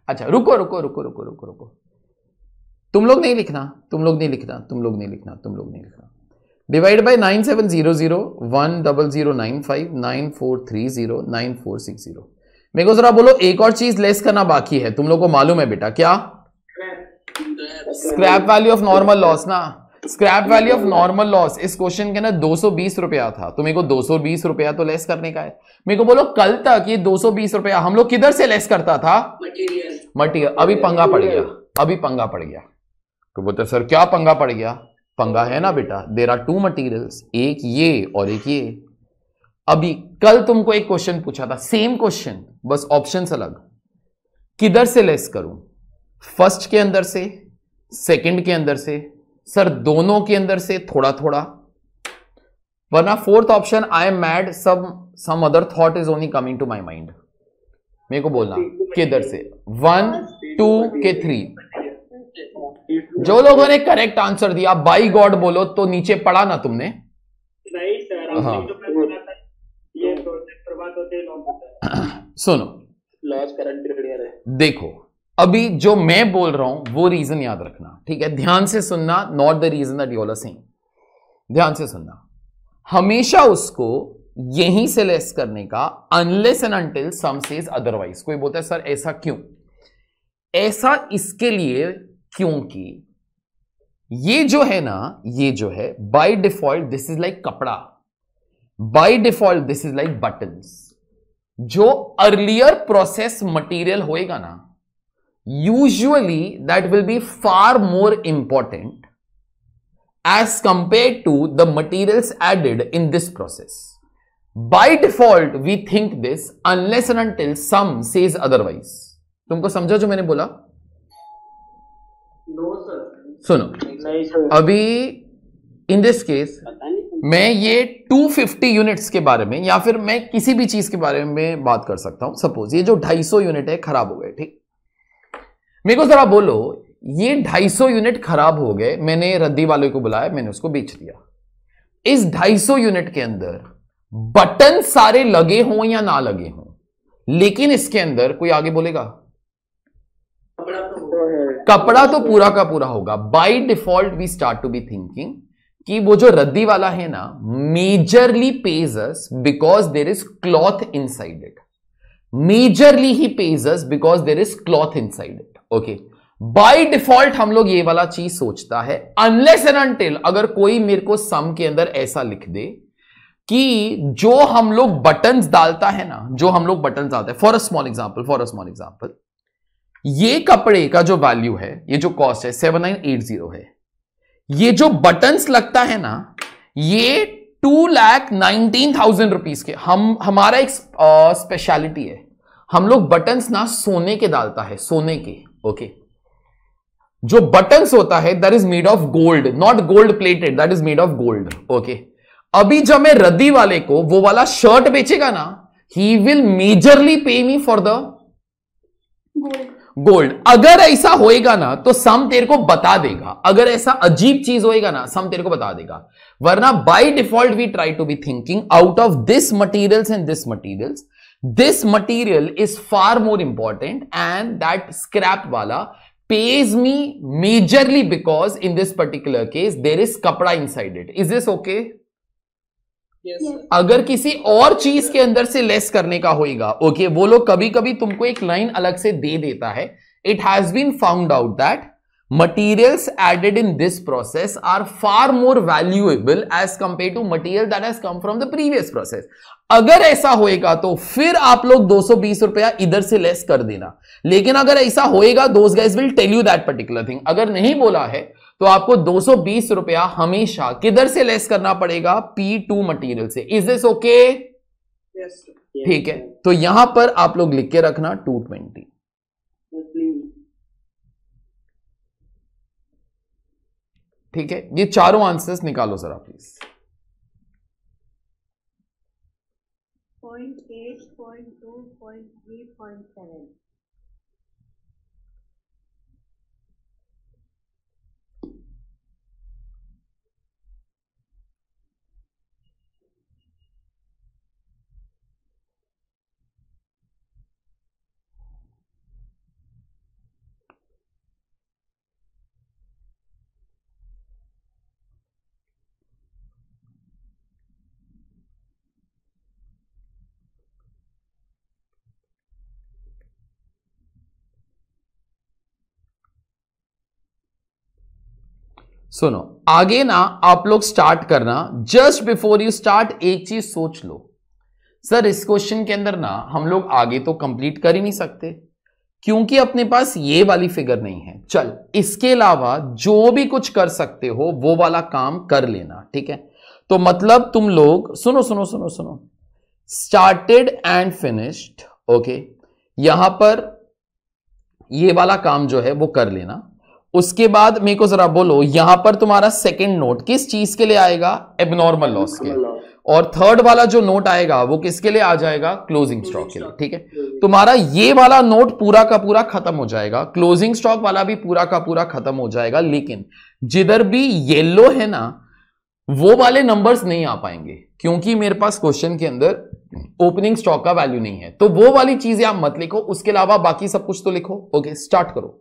अच्छा रुको रुको रुको रुको रुको रुको तुम लोग नहीं लिखना तुम लोग नहीं लिखना तुम लोग नहीं लिखना तुम लोग नहीं लिखना divide by nine seven zero zero one double zero nine five nine four three zero nine four six zero मेरे को जरा बोलो एक और चीज लेस करना बाकी है तुम लोग को मालूम है बेटा क्या scrap value of normal loss ना scrap value of normal loss इस क्वेश्चन के ना दो सौ बीस रुपया था तो मेरे को दो सौ बीस रुपया तो लेस करने का है मेरे को बोलो कल तक ये दो सौ बीस रुपया हम लोग किधर से लेस करता था मटीरियल मटीरियल अभी पंगा पड़ गया अभी पंगा पड़ गया तो बोलते सर क्या पंगा पड़ गया पंगा है ना बेटा देर आर टू मटीरियल्स एक ये और एक ये अभी कल तुमको एक क्वेश्चन पूछा था सेम क्वेश्चन बस ऑप्शन अलग किधर से लेस करूं फर्स्ट के अंदर से सेकंड के अंदर से सर दोनों के अंदर से थोड़ा थोड़ा वरना fourth option I am mad सब some other thought is only coming to my mind मेरे को बोलना किधर से वन टू हाँ, के थ्री जो लोगों ने करेक्ट आंसर दिया बाई गॉड बोलो तो नीचे पढ़ा ना तुमने नहीं सर हाँ सुनो लॉज करंट है देखो अभी जो मैं बोल रहा हूं वो रीजन याद रखना ठीक है ध्यान से सुनना not the reason that you'll सिंह ध्यान से सुनना हमेशा उसको यहीं से लेस करने का unless and until some says otherwise कोई बोलता है सर ऐसा क्यों ऐसा इसके लिए क्योंकि ये जो है ना ये जो है by default this is like कपड़ा by default this is like button जो अर्लियर प्रोसेस मटेरियल होएगा ना usually that will be far more important as compared to the materials added in this process by default we think this unless and until some says otherwise तुमको समझा जो मैंने बोला सुनो अभी इन दिस केस मैं ये 250 यूनिट्स के बारे में या फिर मैं किसी भी चीज के बारे में बात कर सकता हूं सपोज ये जो 250 यूनिट है खराब हो गए ठीक मेरे को जरा बोलो ये 250 यूनिट खराब हो गए मैंने रद्दी वाले को बुलाया मैंने उसको बेच दिया इस 250 यूनिट के अंदर बटन सारे लगे हों या ना लगे हों लेकिन इसके अंदर कोई आगे बोलेगा कपड़ा तो पूरा का पूरा होगा by default we start to be thinking कि वो जो रद्दी वाला है ना majorly pages because there is cloth inside it majorly ही pages because there is cloth inside it okay by default हम लोग ये वाला चीज सोचता है अनलेस एंड अनटिल अगर कोई मेरे को सम के अंदर ऐसा लिख दे कि जो हम लोग बटन डालता है ना जो हम लोग बटन डालते हैं for a small example for a small example ये कपड़े का जो वैल्यू है ये जो कॉस्ट है सेवन नाइन एट जीरो है ये जो बटन्स लगता है ना ये two lakh nineteen thousand rupees के हम हमारा एक स्पेशलिटी है हम लोग बटन्स ना सोने के डालता है सोने के ओके जो बटन्स होता है that is made of gold not gold plated that is made of gold okay अभी जब मैं रद्दी वाले को वो वाला शर्ट बेचेगा ना ही विल मेजरली पे मी फॉर द गोल्ड अगर ऐसा होएगा ना तो सम तेरे को बता देगा अगर ऐसा अजीब चीज होएगा ना सम तेरे को बता देगा वरना by default we try to be thinking out of this materials and this materials this material is far more important and that scrap वाला pays me majorly because in this particular case there is kapda inside it is this okay अगर किसी और चीज के अंदर से less करने का होगा ओके वो लोग कभी कभी तुमको एक लाइन अलग से दे देता है it has been found out that materials added in this process are far more valuable as compared to material that has come from the previous process अगर ऐसा होएगा तो फिर आप लोग 220 रुपया इधर से लेस कर देना लेकिन अगर ऐसा होएगा those guys will tell you that particular thing अगर नहीं बोला है तो आपको दो सौ बीस रुपया हमेशा किधर से लेस करना पड़ेगा पी टू मटीरियल से इज दिस ओके ठीक है तो यहां पर आप लोग लिख के रखना टू ट्वेंटी ठीक है ये चारों आंसर्स निकालो जरा please point eight point two point three point seven सुनो आगे ना आप लोग स्टार्ट करना जस्ट बिफोर यू स्टार्ट एक चीज सोच लो सर इस क्वेश्चन के अंदर ना हम लोग आगे तो कंप्लीट कर ही नहीं सकते क्योंकि अपने पास ये वाली फिगर नहीं है चल इसके अलावा जो भी कुछ कर सकते हो वो वाला काम कर लेना ठीक है तो मतलब तुम लोग सुनो सुनो सुनो सुनो स्टार्टेड एंड फिनिश्ड ओके यहां पर ये वाला काम जो है वो कर लेना उसके बाद मेरे को जरा बोलो यहां पर तुम्हारा सेकंड नोट किस चीज के लिए आएगा एबनॉर्मल लॉस के और थर्ड वाला जो नोट आएगा वो किसके लिए आ जाएगा क्लोजिंग स्टॉक के लिए ठीक है तुम्हारा ये वाला नोट पूरा का पूरा खत्म हो जाएगा क्लोजिंग स्टॉक वाला भी पूरा का पूरा खत्म हो जाएगा लेकिन जिधर भी येलो है ना वो वाले नंबर्स नहीं आ पाएंगे क्योंकि मेरे पास क्वेश्चन के अंदर ओपनिंग स्टॉक का वैल्यू नहीं है तो वो वाली चीजें आप मत लिखो उसके अलावा बाकी सब कुछ तो लिखो ओके स्टार्ट करो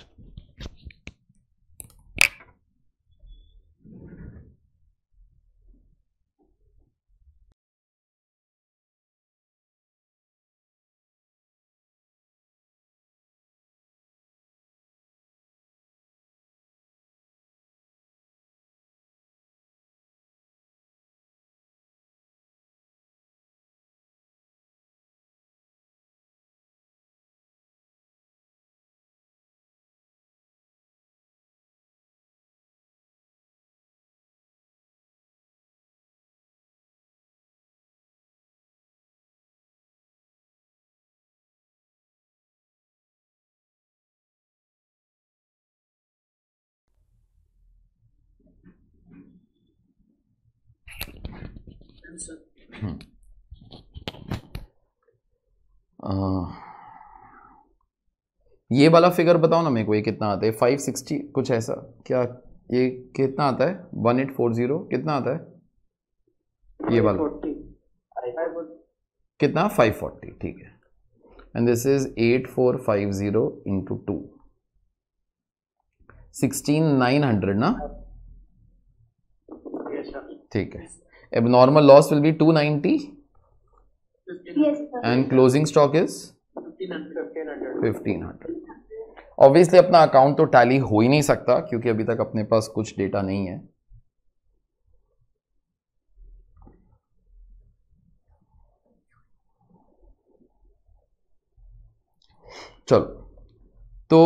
ये वाला फिगर बताओ ना मेरे को ये कितना आता है फाइव सिक्सटी कुछ ऐसा क्या ये कितना आता है वन एट फोर जीरो कितना आता है ये वाला कितना फाइव फोर्टी ठीक है and this is eight four five zero into two sixteen nine hundred ना ठीक है abnormal loss will be 290 yes, sir. and closing stock is 1500 1500 obviously अपना अकाउंट तो टैली हो ही नहीं सकता क्योंकि अभी तक अपने पास कुछ डेटा नहीं है चलो तो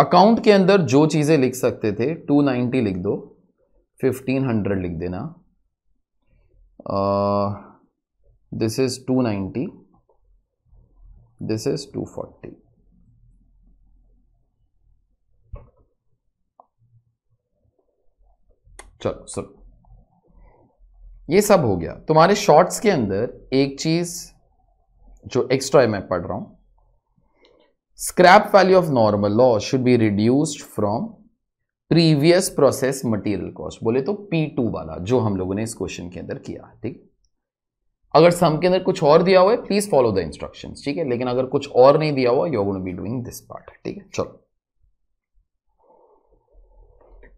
अकाउंट के अंदर जो चीज़ें लिख सकते थे 290 लिख दो 1500 लिख देना to uh, is 290 is to 240 चलो सर ये सब हो गया तुम्हारे शॉर्ट्स के अंदर एक चीज जो एक्स्ट्रा है मैं पढ़ रहा हूं scrap value of normal law should be reduced from previous process material cost बोले तो पी टू वाला जो हम लोगों ने इस क्वेश्चन के अंदर किया ठीक अगर सम के अंदर कुछ और दिया हुआ है प्लीज फॉलो द इंस्ट्रक्शन ठीक है लेकिन अगर कुछ और नहीं दिया हुआ you gonna be doing this part ठीक है चलो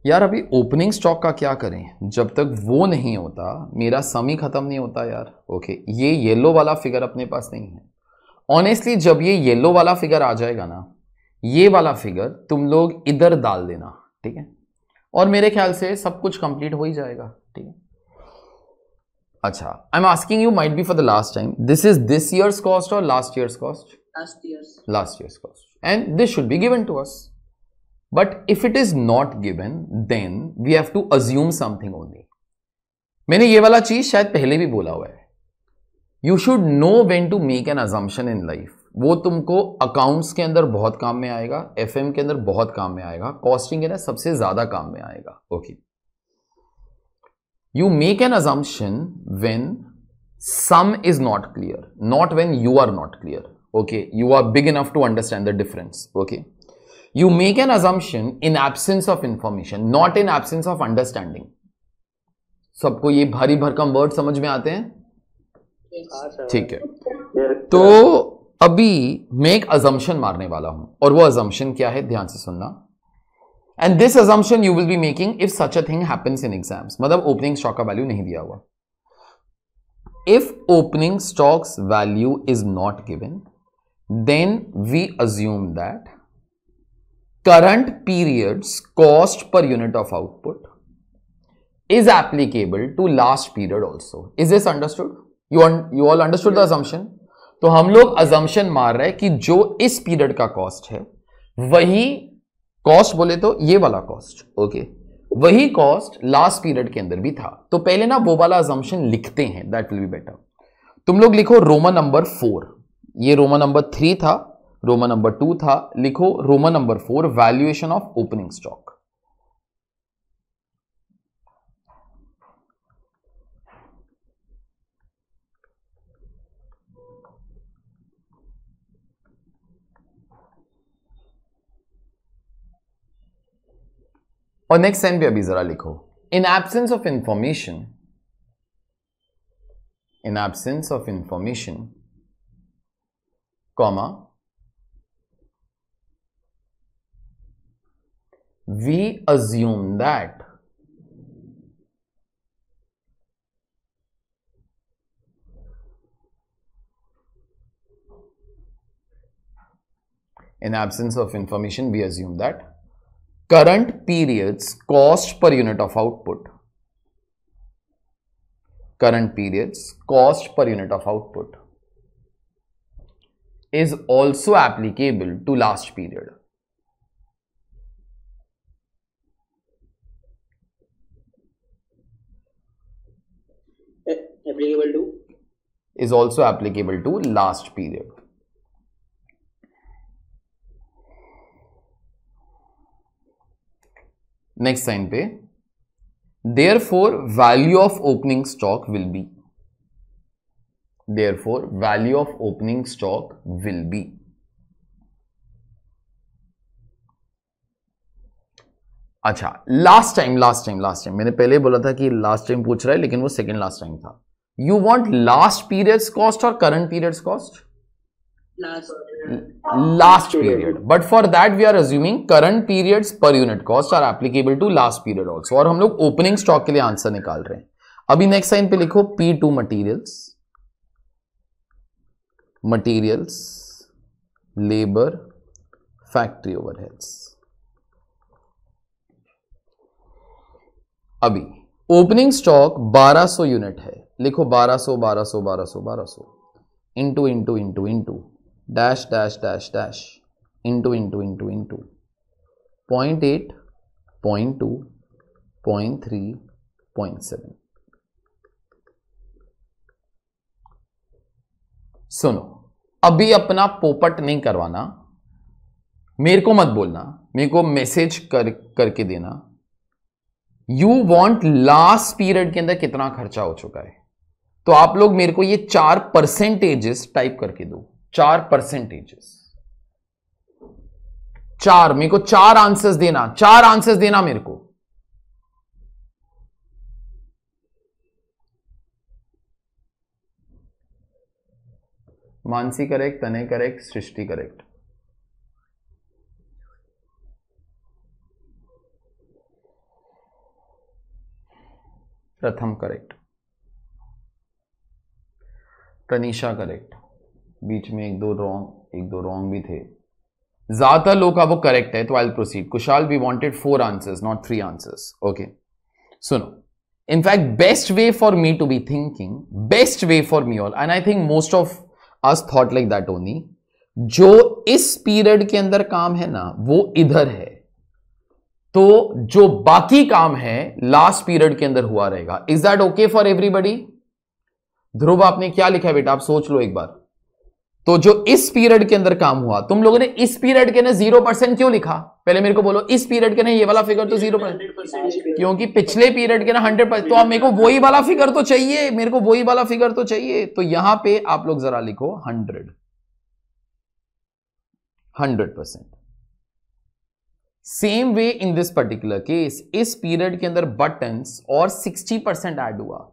यार अभी ओपनिंग स्टॉक का क्या करें जब तक वो नहीं होता मेरा सम ही खत्म नहीं होता यार ओके ये येलो वाला फिगर अपने पास नहीं है ऑनेस्टली जब ये येलो वाला फिगर आ जाएगा ना ये वाला फिगर तुम लोग इधर डाल देना ठीक है और मेरे ख्याल से सब कुछ कंप्लीट हो ही जाएगा ठीक है अच्छा I am asking you might be for the last time this is this year's cost और last year's cost last year's cost and this should be given to us but if it is not given then we have to assume something only मैंने ये वाला चीज शायद पहले भी बोला हुआ है you should know when to make an assumption in life वो तुमको अकाउंट्स के अंदर बहुत काम में आएगा एफ के अंदर बहुत काम में आएगा कॉस्टिंग अंदर सबसे ज़्यादा काम में आएगा okay you make an assumption when some is not clear not when you are not clear okay you are big enough to understand the difference okay you make an assumption in absence of information not in absence of understanding सबको ये भारी भरकम word समझ में आते हैं हाँ, ठीक है तो अभी मैं एक अजम्पन मारने वाला हूं और वो अजम्पन क्या है ध्यान से सुनना and this assumption you will be making if such a thing happens in exams मतलब ओपनिंग स्टॉक का वैल्यू नहीं दिया हुआ if opening stock's value is not given then we assume that current period's cost per unit of output is applicable to last period also is this understood you all understood the assumption तो हम लोग अजम्पन मार रहे हैं कि जो इस period का कॉस्ट है वही कॉस्ट बोले तो ये वाला कॉस्ट ओके वही कॉस्ट लास्ट पीरियड के अंदर भी था तो पहले ना वो वाला अजम्पन लिखते हैं दैट विल बी बेटर तुम लोग लिखो रोमन नंबर फोर ये रोमन नंबर थ्री था रोमन नंबर टू था लिखो Roman number four valuation of opening stock और नेक्स्ट लाइन a अभी जरा लिखो in absence of information in absence of information comma we assume that in absence of information we assume that current period's cost per unit of output. Current period's cost per unit of output is also applicable to last period. Eh, applicable to? Is also applicable to last period. Next sign पे therefore value of opening stock will be therefore value of opening stock will be अच्छा last time last time last time मैंने पहले बोला था कि last time पूछ रहा है लेकिन वो सेकंड लास्ट टाइम था you want last period's cost और current period's cost last period but for that we are assuming current period per unit cost are applicable to last period also और हम लोग ओपनिंग स्टॉक के लिए answer निकाल रहे हैं अभी नेक्स्ट साइन पे लिखो P two materials materials labour factory over अभी ओपनिंग स्टॉक 1200 यूनिट है लिखो 1200, 1200, 1200, so into into into into dash dash dash dash into into into into 0.8 0.2 0.3 0.7 सुनो अभी अपना पोपट नहीं करवाना मेरे को मत बोलना मेरे को मैसेज कर करके देना यू वॉन्ट लास्ट पीरियड के अंदर कितना खर्चा हो चुका है तो आप लोग मेरे को ये चार परसेंटेजेस टाइप करके दो चार परसेंटेजेस चार मेरे को चार आंसर्स देना चार आंसर्स देना मेरे को Mansi correct Tanay correct Srishti correct Pratham correct Tanisha correct बीच में एक दो रॉन्ग एक दो रॉन्ग भी थे ज्यादातर लोग का वो करेक्ट है तो I proceed Kushal we wanted four answers not three answers okay सुनो in fact best way for me to be thinking best way for me all and I think most of us thought like that only जो इस period के अंदर काम है ना वो इधर है तो जो बाकी काम है लास्ट पीरियड के अंदर हुआ रहेगा is that okay for everybody Dhruv आपने क्या लिखा है बेटा आप सोच लो एक बार तो जो इस पीरियड के अंदर काम हुआ तुम लोगों ने इस पीरियड के ना जीरो परसेंट क्यों लिखा पहले मेरे को बोलो इस पीरियड के ना ये वाला फिगर तो जीरो परसेंट क्योंकि पिछले पीरियड के ना हंड्रेड परसेंट तो आप मेरे को वही वाला फिगर तो चाहिए मेरे को वही वाला फिगर तो चाहिए तो यहां पे आप लोग जरा लिखो hundred hundred percent same way in this particular case इस पीरियड के अंदर बटन और सिक्सटी परसेंट एड हुआ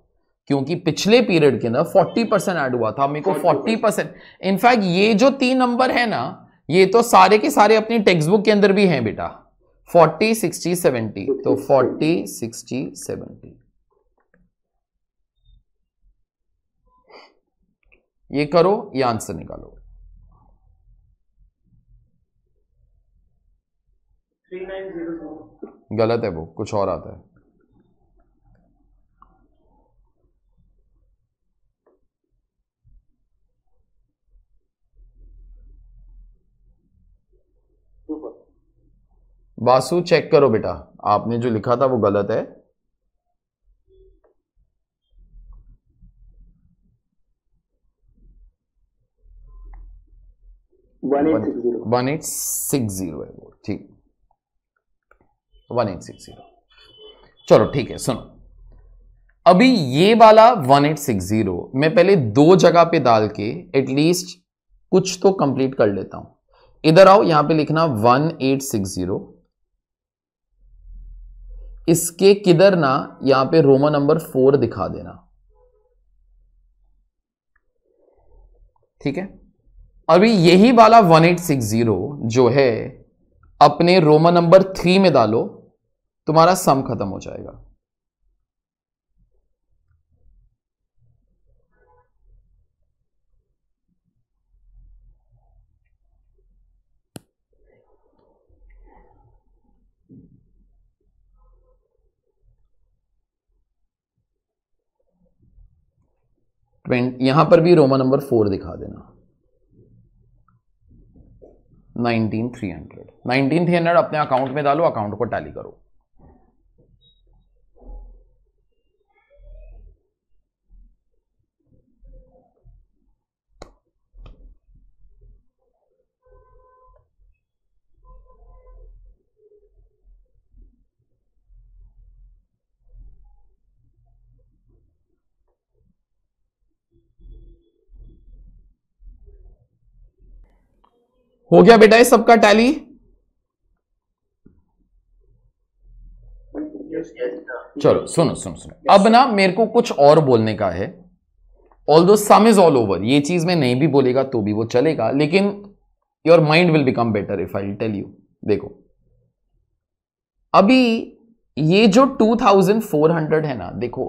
क्योंकि पिछले पीरियड के ना 40 परसेंट एड हुआ था मेरे को 40 परसेंट इनफैक्ट ये जो तीन नंबर है ना ये तो सारे के सारे अपनी टेक्स्ट बुक के अंदर भी हैं बेटा 40, 60, 70 तो 40, 60, 70 ये करो ये आंसर निकालो गलत है वो कुछ और आता है वासु चेक करो बेटा आपने जो लिखा था वो गलत है वन एट सिक्स जीरो है वो ठीक वन एट सिक्स जीरो चलो ठीक है सुनो अभी ये वाला वन एट सिक्स जीरो मैं पहले दो जगह पे डाल के एटलीस्ट कुछ तो कंप्लीट कर लेता हूं इधर आओ यहां पे लिखना वन एट सिक्स जीरो इसके किधर ना यहां पे रोमा नंबर फोर दिखा देना ठीक है अभी यही वाला 1860 जो है अपने रोमा नंबर थ्री में डालो तुम्हारा सम खत्म हो जाएगा ट्वेंट यहां पर भी रोमा नंबर फोर दिखा देना nineteen three hundred nineteen three hundred अपने अकाउंट में डालो अकाउंट को टैली करो हो गया बेटा ये सबका टैली चलो सुनो सुनो सुनो अब ना मेरे को कुछ और बोलने का है ऑल दो सम इज ऑल ओवर ये चीज में नहीं भी बोलेगा तो भी वो चलेगा लेकिन your mind will become better if I tell you देखो अभी ये जो 2400 है ना देखो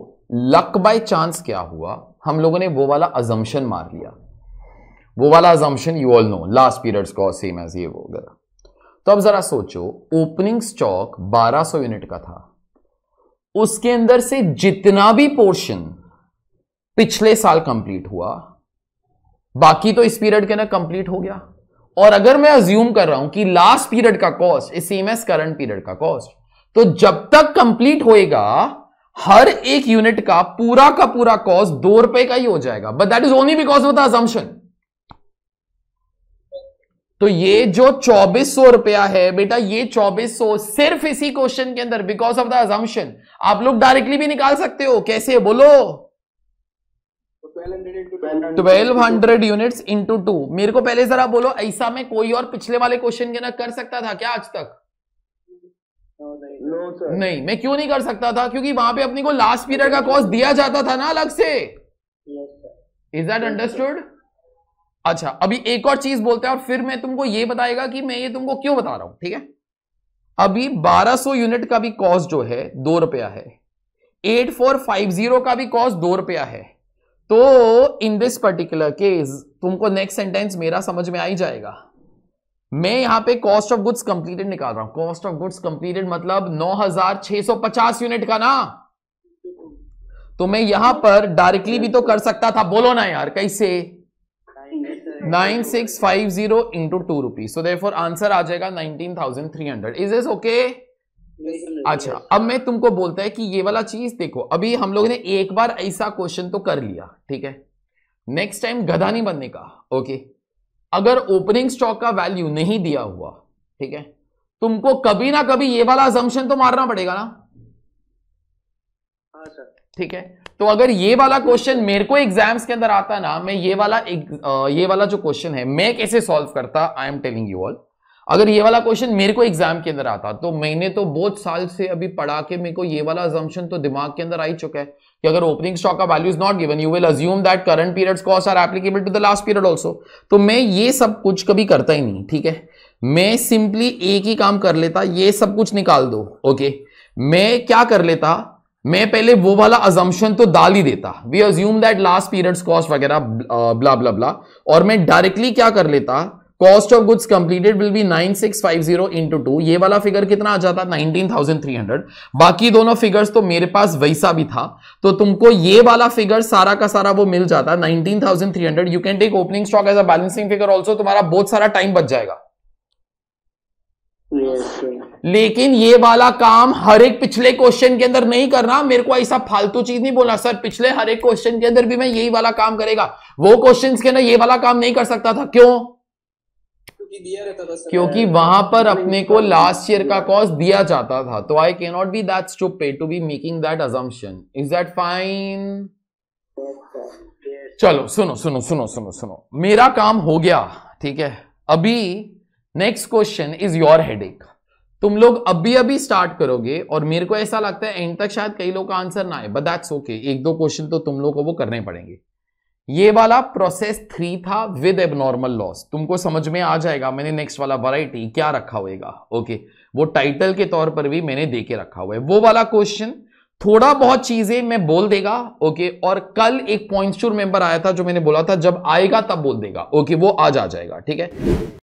लक बाय चांस क्या हुआ हम लोगों ने वो वाला अजम्पन मार लिया वो वाला assumption you all know last period का सेम एज ये वो वगैरह तो अब जरा सोचो ओपनिंग स्टॉक 1200 यूनिट का था उसके अंदर से जितना भी पोर्शन पिछले साल कंप्लीट हुआ बाकी तो इस पीरियड के अंदर कंप्लीट हो गया और अगर मैं अज्यूम कर रहा हूं कि लास्ट पीरियड का कॉस्ट इस सेम एज करंट पीरियड का कॉस्ट तो जब तक कंप्लीट होएगा हर एक यूनिट का पूरा का पूरा कॉस्ट दो रुपए का ही हो जाएगा but that is only because of the assumption तो ये जो चौबीस सौ रुपया है बेटा ये चौबीस सौ सिर्फ इसी क्वेश्चन के अंदर बिकॉज ऑफ द अजम्पन आप लोग डायरेक्टली भी निकाल सकते हो कैसे बोलो twelve hundred unit into two मेरे को पहले जरा बोलो ऐसा में कोई और पिछले वाले क्वेश्चन के ना कर सकता था क्या आज तक नहीं।, नहीं मैं क्यों नहीं कर सकता था क्योंकि वहां पे अपने को लास्ट पीरियड का कॉस्ट दिया जाता था ना अलग से इज दैट अंडरस्टूड अच्छा अभी एक और चीज बोलते हैं और फिर मैं तुमको ये बताएगा कि मैं ये तुमको क्यों बता रहा हूं ठीक है अभी 1200 यूनिट का भी कॉस्ट जो है दो रुपया है 8450 का भी कॉस्ट दो रुपया है तो इन दिस पर्टिकुलर केस तुमको नेक्स्ट सेंटेंस मेरा समझ में आ ही जाएगा मैं यहां पे कॉस्ट ऑफ गुड्स कंप्लीटेड निकाल रहा हूं कॉस्ट ऑफ गुड्स कंप्लीटेड मतलब 9650 यूनिट का ना तो मैं यहां पर डायरेक्टली भी तो कर सकता था बोलो ना यार कैसे nine six five zero into two rupees so there answer आ जाएगा nineteen thousand three hundred is is okay अच्छा अब मैं तुमको बोलता है कि ये वाला चीज देखो अभी हम लोग ने एक बार ऐसा क्वेश्चन तो कर लिया ठीक है नेक्स्ट टाइम गधा नहीं बनने का ओके अगर ओपनिंग स्टॉक का वैल्यू नहीं दिया हुआ ठीक है तुमको कभी ना कभी ये वाला असम्पशन तो मारना पड़ेगा ना हाँ, ठीक है तो अगर ये वाला क्वेश्चन मेरे को एग्जाम्स के अंदर आता ना मैं ये वाला ये वाला जो क्वेश्चन है मैं कैसे सॉल्व करता I am telling you all अगर ये वाला क्वेश्चन मेरे को एग्जाम के अंदर आता तो मैंने तो बहुत साल से अभी पढ़ा के मेरे को ये वाला अजम्पन तो दिमाग के अंदर आ ही चुका है कि अगर ओपनिंग स्टॉक का value is not given you will assume that current period's cost are applicable to the last period also तो मैं ये सब कुछ कभी करता ही नहीं ठीक है मैं सिंपली एक ही काम कर लेता ये सब कुछ निकाल दो ओके मैं क्या कर लेता मैं पहले वो वाला अजम्पन तो डाल ही देता we assume that last period cost वगैरह ब्ला ब्ला ब्ला और मैं डायरेक्टली क्या कर लेता cost of goods completed will be 9650 into 2 ये वाला फिगर कितना आ जाता 19300 बाकी दोनों फिगर्स तो मेरे पास वैसा भी था तो तुमको ये वाला फिगर सारा का सारा वो मिल जाता 19300 you can take opening stock as a balancing figure also तुम्हारा बहुत सारा टाइम बच जाएगा yes, लेकिन ये वाला काम हर एक पिछले क्वेश्चन के अंदर नहीं करना मेरे को ऐसा फालतू चीज नहीं बोला सर पिछले हर एक क्वेश्चन के अंदर भी मैं यही वाला काम करेगा वो क्वेश्चन के अंदर ये वाला काम नहीं कर सकता था क्यों क्योंकि वहां पर अपने को लास्ट ईयर का कॉस्ट दिया जाता था तो आई के not be that to pay to be making that assumption is that fine चलो सुनो सुनो सुनो सुनो सुनो मेरा काम हो गया ठीक है अभी next question is your headache तुम लोग अभी अभी स्टार्ट करोगे और मेरे को ऐसा लगता है एंड तक शायद कई लोग का आंसर ना आए बट दैट्स ओके एक दो क्वेश्चन तो तुम लोग को वो करने पड़ेंगे ये वाला प्रोसेस थ्री था विद एबनॉर्मल लॉस तुमको समझ में आ जाएगा मैंने नेक्स्ट वाला वैरायटी क्या रखा होगा ओके वो टाइटल के तौर पर भी मैंने देके रखा हुआ है वो वाला क्वेश्चन थोड़ा बहुत चीजें मैं बोल देगा ओके और कल एक पॉइंट मेंबर आया था जो मैंने बोला था जब आएगा तब बोल देगा ओके वो आज आ जाएगा ठीक है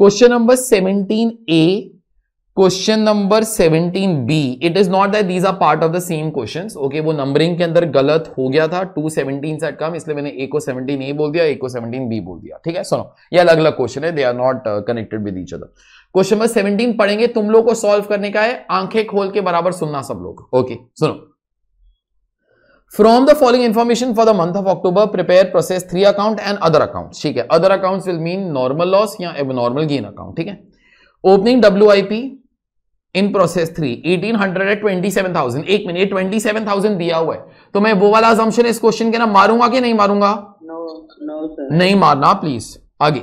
Question A question number number B it is not that these are part of the same question okay वो नंबरिंग के अंदर गलत हो गया था 217 से कम इसलिए मैंने एक को ए बोल दिया ए को बी बोल दिया ठीक है सुनो ये अलग अलग क्वेश्चन है they are not connected with each other question number 17 पढ़ेंगे तुम लोग को सॉल्व करने का है आंखें खोल के बराबर सुनना सब लोग ओके okay, सुनो from the following information for the month of October prepare process three account and other account ठीक है other account will mean normal loss या एबनॉर्मल गेन अकाउंट ठीक है opening W I P in process three eighteen hundred eight twenty seven thousand एक minute twenty seven thousand दिया हुआ है तो मैं वो वाला इस क्वेश्चन के ना मारूंगा कि नहीं मारूंगा no, no, नहीं मारना प्लीज आगे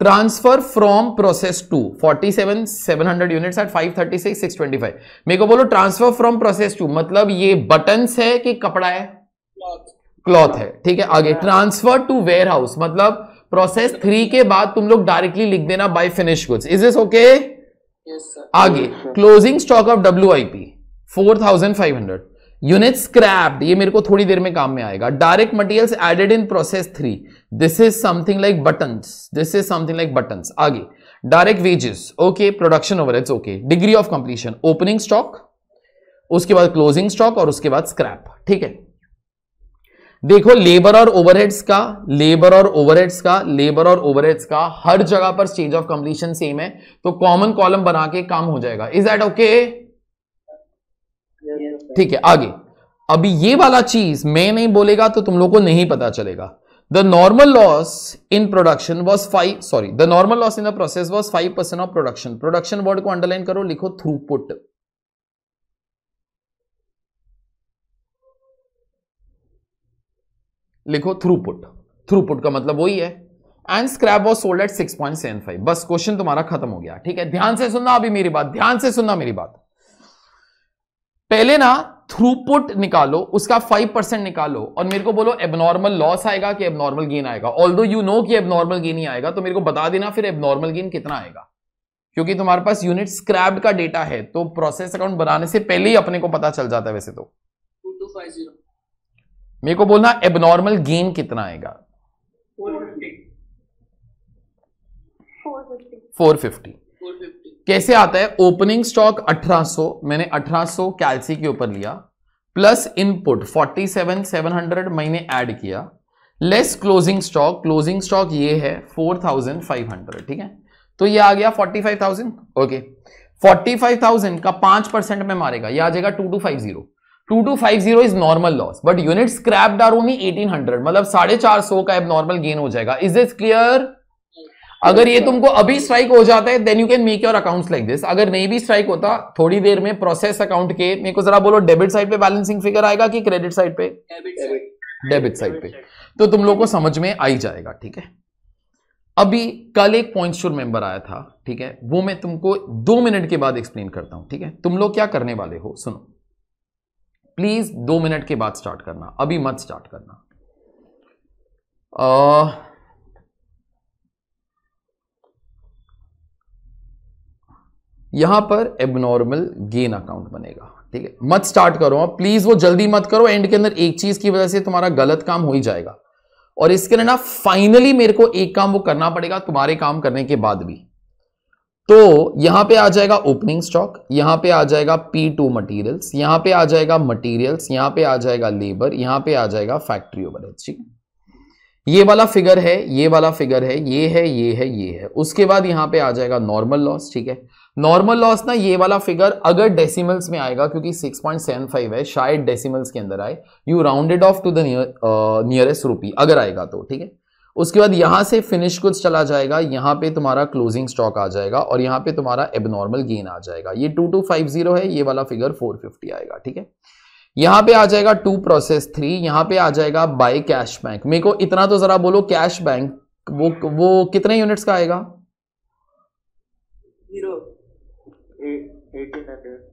transfer from process to forty seven seven hundred units eight five thirty six six twenty five मेरे को बोलो ट्रांसफर फ्रॉम प्रोसेस टू मतलब ये बटन है कि कपड़ा है क्लॉथ है ठीक है आगे ट्रांसफर टू वेयर हाउस मतलब प्रोसेस थ्री के बाद तुम लोग डायरेक्टली लिख देना by finish goods is this okay आगे closing stock of W I P four thousand five hundred unit scrapped ये मेरे को थोड़ी देर में काम में आएगा direct materials added in process three this is something like buttons this is something like buttons आगे direct wages okay production over it's okay degree of completion opening stock उसके बाद क्लोजिंग स्टॉक और उसके बाद स्क्रैप ठीक है देखो labour और ओवरहेड्स का लेबर और ओवरहेड्स का लेबर और ओवरहेड्स का हर जगह पर स्टेज ऑफ कंप्लीशन सेम है तो कॉमन कॉलम बना के काम हो जाएगा इज दैट ओके ठीक है आगे अभी ये वाला चीज मैं नहीं बोलेगा तो तुम लोग को नहीं पता चलेगा the normal loss in production was 5 sorry the normal loss in the process was 5% of production production word को underline करो लिखो throughput लिखो थ्रूपुट थ्रूपुट का मतलब वही है and scrap was sold at 6.75 बस क्वेश्चन तुम्हारा खत्म हो गया ठीक है ध्यान से सुनना अभी मेरी बात ध्यान से सुनना मेरी बात पहले ना थ्रूपुट निकालो उसका फाइव परसेंट निकालो और मेरे को बोलो एबनॉर्मल लॉस आएगा कि एबनॉर्मल गेन आएगा ऑल दो यू नो कि एबनॉर्मल गेन ही आएगा तो मेरे को बता देना फिर एबनॉर्मल गेन कितना आएगा क्योंकि तुम्हारे पास यूनिट स्क्रैप्ड का डेटा है तो प्रोसेस अकाउंट बनाने से पहले ही अपने को पता चल जाता है वैसे तो मेरे को बोलना एबनॉर्मल गेन कितना आएगा फोर फिफ्टी कैसे आता है ओपनिंग स्टॉक 1800 मैंने 1800 कैलसी के ऊपर लिया प्लस इनपुट 47,700 मैंने ऐड किया less closing stock closing stock ये है 4,500 ठीक है तो ये आ गया 45,000 ओके 45,000 का 5 परसेंट में मारेगा ये आ जाएगा 2250 2250 is normal loss but unit scrap डार ओनली हंड्रेड मतलब साढ़े चार सौ का एब नॉर्मल गेन हो जाएगा इज दिस क्लियर अगर ये अच्छा। तुमको अभी स्ट्राइक हो जाता है then you can make your accounts like this अगर नहीं भी स्ट्राइक होता थोड़ी देर में प्रोसेस अकाउंट के मेरे को जरा बोलो डेबिट साइड पे बैलेंसिंग फिगर आएगा कि क्रेडिट साइड पे डेबिट साइड पे तो तुम लोग को समझ में आ ही जाएगा ठीक है अभी कल एक पॉइंट श्योर मेंबर आया था ठीक है वो मैं तुमको दो मिनट के बाद एक्सप्लेन करता हूं ठीक है तुम लोग क्या करने वाले हो सुनो प्लीज दो मिनट के बाद स्टार्ट करना अभी मत स्टार्ट करना आ, यहां पर एबनॉर्मल गेन अकाउंट बनेगा ठीक है मत स्टार्ट करो आप प्लीज वो जल्दी मत करो एंड के अंदर एक चीज की वजह से तुम्हारा गलत काम हो ही जाएगा और इसके लिए ना फाइनली मेरे को एक काम वो करना पड़ेगा तुम्हारे काम करने के बाद भी तो यहां पे आ जाएगा ओपनिंग स्टॉक यहां पे आ जाएगा पी टू मटीरियल्स यहां पे आ जाएगा मटीरियल्स यहां पे आ जाएगा लेबर यहां पे आ जाएगा फैक्ट्री ओवर ठीक ये वाला फिगर है ये वाला फिगर है ये है ये है ये है उसके बाद यहां पे आ जाएगा नॉर्मल लॉस ठीक है नॉर्मल लॉस ना ये वाला फिगर अगर डेसिमल्स में आएगा क्योंकि 6.75 है शायद डेसिमल्स के अंदर आए you rounded off to the nearest rupee अगर आएगा तो ठीक है उसके बाद यहां से फिनिश कुछ चला जाएगा यहां पे तुम्हारा क्लोजिंग स्टॉक आ जाएगा और यहां पे तुम्हारा एबनॉर्मल गेन आ जाएगा ये 2250 है ये वाला फिगर 450 आएगा ठीक है यहां पे आ जाएगा टू प्रोसेस थ्री यहां पे आ जाएगा बाय कैश बैंक मेरे को इतना तो जरा बोलो कैश बैंक वो वो कितने यूनिट्स का आएगा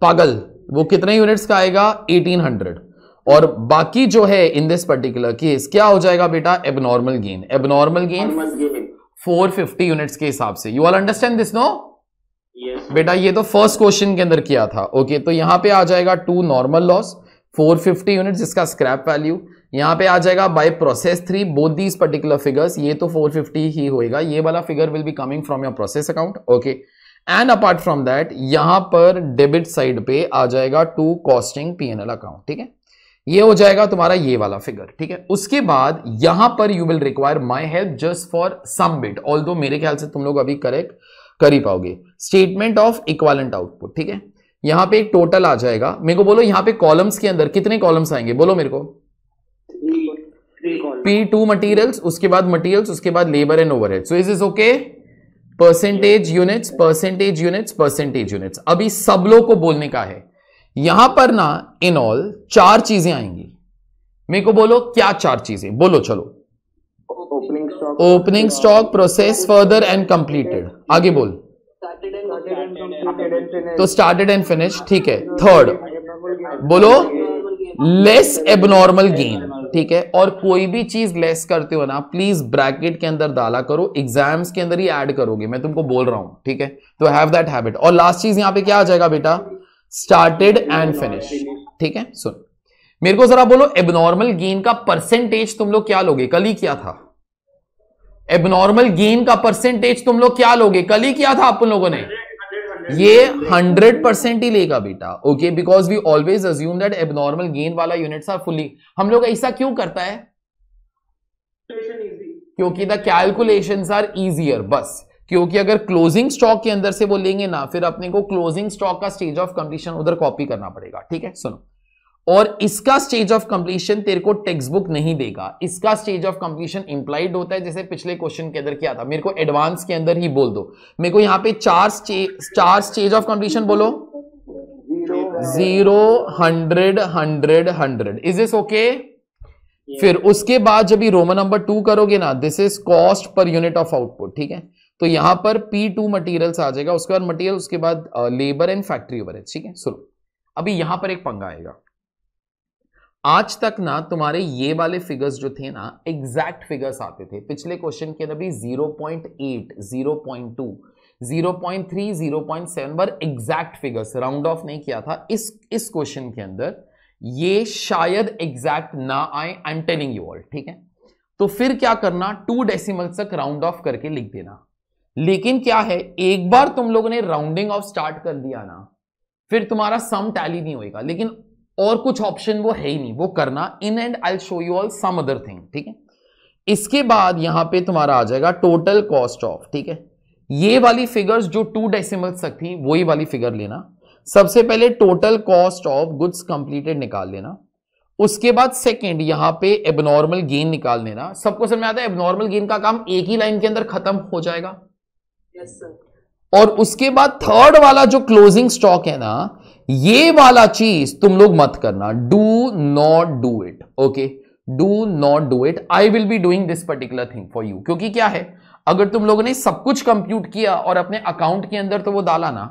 पागल वो कितने यूनिट्स का आएगा 1800 और बाकी जो है इन दिस पर्टिकुलर केस क्या हो जाएगा बेटा abnormal gain abnormal gain 450 units के हिसाब से you all understand this no बेटा ये तो फर्स्ट क्वेश्चन के अंदर किया था ओके तो यहां पे आ जाएगा टू नॉर्मल लॉस 450 यूनिट्स इसका स्क्रैप वैल्यू यहां पे आ जाएगा by process three both these particular figures ये तो 450 ही होएगा ये वाला figure will be coming from your process account okay okay. And apart from that यहां पर डेबिट साइड पे आ जाएगा टू कॉस्टिंग पीएनएल अकाउंट ठीक है ये हो जाएगा तुम्हारा ये वाला फिगर ठीक है उसके बाद यहां पर you will require my help just for some bit all मेरे ख्याल से तुम लोग अभी करेक्ट कर ही पाओगे स्टेटमेंट ऑफ इक्वालेंट आउटपुट ठीक है यहां पे एक टोटल आ जाएगा मेरे को बोलो यहां पे कॉलम्स के अंदर कितने कॉलम्स आएंगे बोलो मेरे को पी टू मटीरियल्स उसके बाद मटीरियल्स उसके बाद labour and over so is is okay percentage units percentage units percentage units अभी सब लोग को बोलने का है यहां पर ना इन ऑल चार चीजें आएंगी मेरे को बोलो क्या चार चीजें बोलो चलो opening stock opening stock process further and completed आगे बोल तो स्टार्टेड एंड फिनिश ठीक है थर्ड बोलो लेस एबनॉर्मल गेन ठीक है और कोई भी चीज लेस करते हो ना प्लीज ब्रैकेट के अंदर डाला करो एग्जाम्स के अंदर ही ऐड करोगे मैं तुमको बोल रहा हूं ठीक है तो हैव दैट हैबिट और लास्ट चीज यहां पे क्या आ जाएगा बेटा स्टार्टेड एंड फिनिश ठीक है सुन मेरे को जरा बोलो एबनॉर्मल गेन का परसेंटेज तुम लोग क्या लोगे कल ही क्या था एबनॉर्मल गेन का परसेंटेज तुम लोग क्या लोगे कल ही क्या था आप लोगों ने ये 100 परसेंट ही लेगा बेटा okay because we always assume that abnormal gain वाला यूनिट्स आर फुली हम लोग ऐसा क्यों करता है क्योंकि द कैलकुलेशन आर इजियर बस क्योंकि अगर क्लोजिंग स्टॉक के अंदर से वो लेंगे ना फिर अपने को क्लोजिंग स्टॉक का स्टेज ऑफ कंडीशन उधर कॉपी करना पड़ेगा ठीक है सुनो और इसका स्टेज ऑफ कंप्लीशन तेरे को टेक्स्ट बुक नहीं देगा इसका स्टेज ऑफ कंप्लीशन इंप्लाइड होता है जैसे पिछले क्वेश्चन के अंदर किया था मेरे को एडवांस के अंदर ही बोल दो मेरे को यहाँ पे चार स्टेज चार स्टेज ऑफ कंप्लीशन बोलो zero hundred hundred hundred is this okay फिर उसके बाद जब रोमन नंबर टू करोगे ना दिस इज cost per unit of output ठीक है तो यहां पर पी टू मटीरियल्स आ जाएगा उसके बाद मटेरियल उसके बाद लेबर एंड फैक्ट्री ओवर ठीक है सुनो अभी यहां पर एक पंगा आएगा आज तक ना तुम्हारे ये वाले फिगर्स जो थे ना एग्जैक्ट फिगर्स आते थे पिछले क्वेश्चन के अंदर भी 0.8, 0.2, 0.3, 0.7 एग्जैक्ट फिगर्स राउंड ऑफ नहीं किया था इस इस क्वेश्चन के अंदर ये शायद एग्जैक्ट ना आए I am telling you all ठीक है तो फिर क्या करना टू डेसिमल तक राउंड ऑफ करके लिख देना लेकिन क्या है एक बार तुम लोगों ने राउंडिंग ऑफ स्टार्ट कर दिया ना फिर तुम्हारा सम टैली नहीं होएगा लेकिन और कुछ ऑप्शन वो है ही नहीं वो करना in and I show you all some other thing ठीक है इसके बाद यहां पे तुम्हारा आ जाएगा टोटल कॉस्ट ऑफ ठीक है ये वाली फिगर्स जो टू डेसिमल्स तक थी वही वाली फिगर लेना सबसे पहले total cost of goods completed निकाल लेना उसके बाद सेकंड यहां पे एबनॉर्मल गेन निकाल लेना सबको समझ में आता है एबनॉर्मल गेन का काम एक ही लाइन के अंदर खत्म हो जाएगा yes, sir. और उसके बाद थर्ड वाला जो क्लोजिंग स्टॉक है ना ये वाला चीज तुम लोग मत करना do not do it okay do not do it I will be doing this particular thing for you क्योंकि क्या है अगर तुम लोगों ने सब कुछ कंप्यूट किया और अपने अकाउंट के अंदर तो वो डाला ना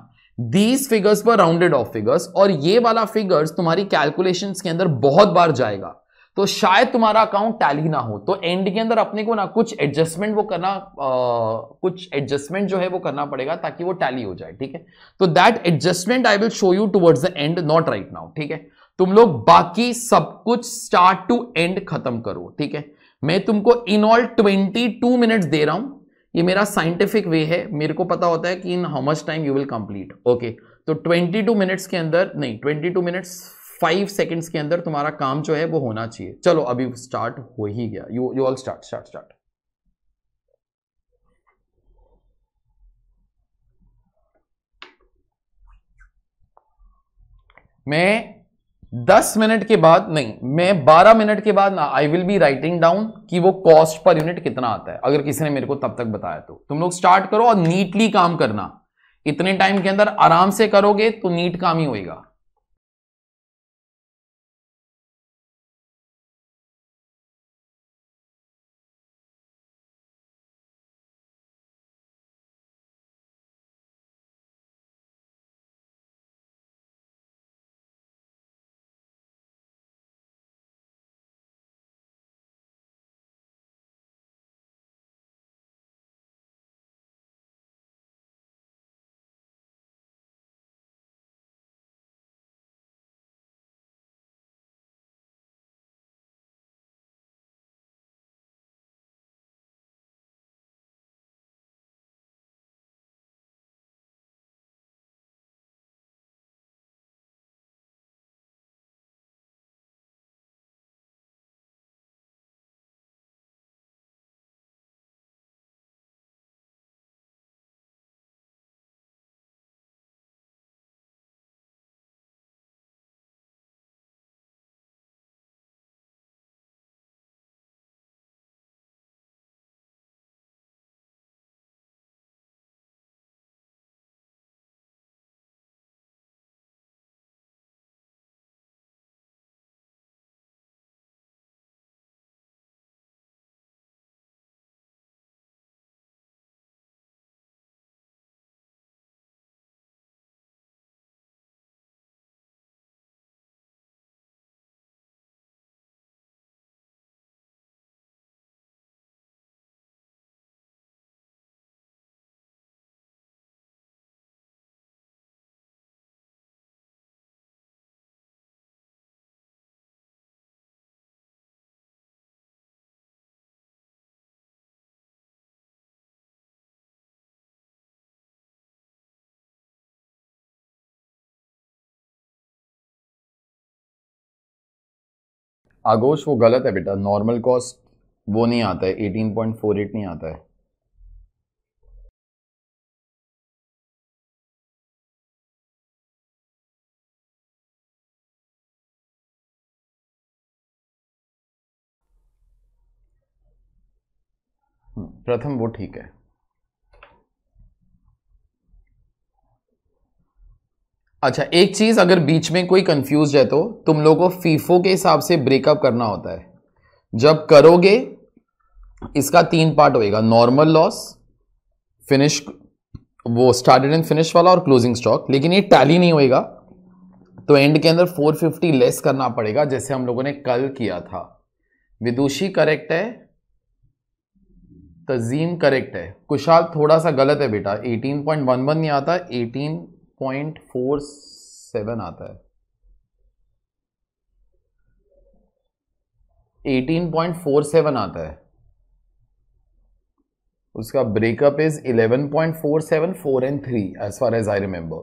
दीज फिगर्स पर राउंडेड ऑफ फिगर्स और ये वाला फिगर्स तुम्हारी कैलकुलेशन के अंदर बहुत बार जाएगा तो शायद तुम्हारा अकाउंट टैली ना हो तो एंड के अंदर अपने को ना कुछ एडजस्टमेंट वो करना आ, कुछ एडजस्टमेंट जो है वो करना पड़ेगा ताकि वो टैली हो जाए ठीक है तो that adjustment I will show you towards the end not right now ठीक है तुम लोग बाकी सब कुछ स्टार्ट टू एंड खत्म करो ठीक है मैं तुमको in all twenty two minute दे रहा हूं ये मेरा साइंटिफिक वे है मेरे को पता होता है कि in how much time you will complete okay तो ट्वेंटी टू मिनट्स के अंदर नहीं twenty two minutes five seconds के अंदर तुम्हारा काम जो है वो होना चाहिए चलो अभी स्टार्ट हो ही गया you you all start start start मैं दस मिनट के बाद नहीं मैं बारह मिनट के बाद ना I will be writing down कि वो कॉस्ट पर यूनिट कितना आता है अगर किसी ने मेरे को तब तक बताया तो तुम लोग स्टार्ट करो और नीटली काम करना इतने टाइम के अंदर आराम से करोगे तो नीट काम ही होएगा आगोश वो गलत है बेटा नॉर्मल कॉस्ट वो नहीं आता है 18.48 नहीं आता है हम्म, प्रथम वो ठीक है अच्छा एक चीज़ अगर बीच में कोई कंफ्यूज है तो तुम लोगों को फीफो के हिसाब से ब्रेकअप करना होता है जब करोगे इसका तीन पार्ट होएगा नॉर्मल लॉस फिनिश वो स्टार्टेड एंड फिनिश वाला और क्लोजिंग स्टॉक लेकिन ये टैली नहीं होएगा तो एंड के अंदर 450 लेस करना पड़ेगा जैसे हम लोगों ने कल किया था विदुषी करेक्ट है तजीम करेक्ट है कुशाल थोड़ा सा गलत है बेटा 18.11 नहीं आता पॉइंट फोर सेवन आता है एटीन पॉइंट फोर सेवन आता है उसका breakup is eleven point four seven four and three as far as I remember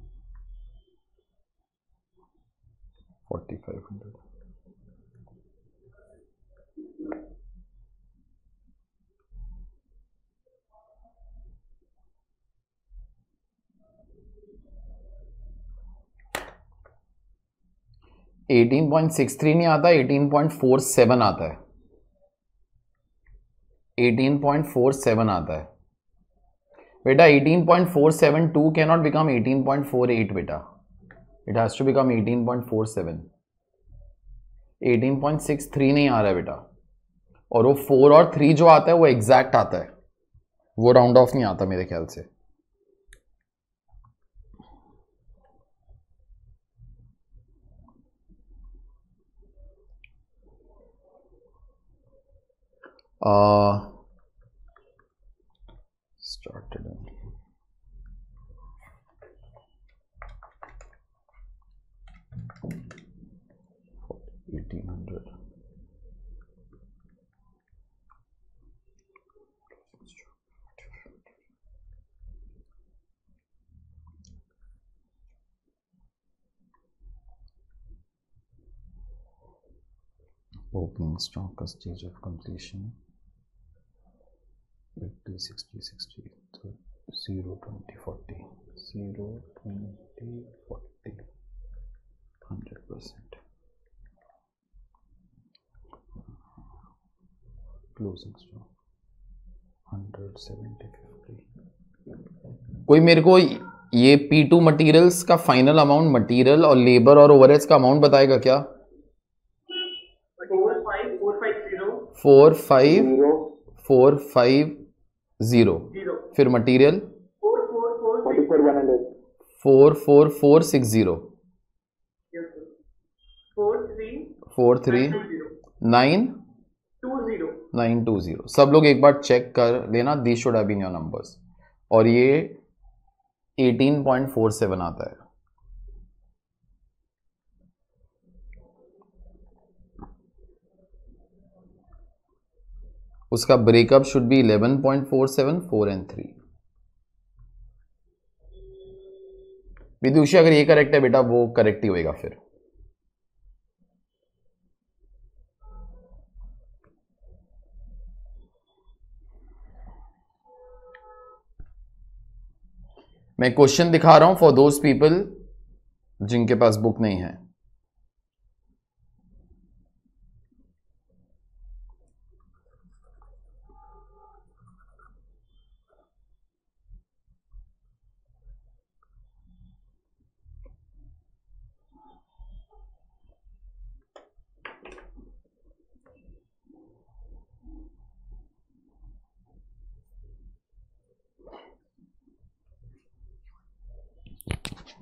five hundred eighteen point six three नहीं आता एटीन पॉइंट फोर सेवन आता है eighteen point four seven आता है बेटा eighteen point four seven two cannot become eighteen point four eight बेटा it has to become 18.47 18.63 नहीं आ रहा है बेटा और वो फोर और थ्री जो आता है वो एग्जैक्ट आता है वो राउंड ऑफ नहीं आता मेरे ख्याल से uh, opening stronger stage of completion 50 60 60 0 20 40 0 20 40 100 percent closing stock 170 50 कोई मेरे को ये P2 मटेरियल्स का फाइनल अमाउंट मटेरियल और लेबर और ओवरहेड्स का अमाउंट बताएगा क्या four five four five zero फिर material four four four six zero four three nine nine two zero सब लोग एक बार चेक कर लेना the should have been your numbers और ये सेवन आता है उसका breakup should be 11.47 four and three विदुषी अगर ये करेक्ट है बेटा वो करेक्ट ही होएगा फिर मैं क्वेश्चन दिखा रहा हूं फॉर दोज पीपल जिनके पास बुक नहीं है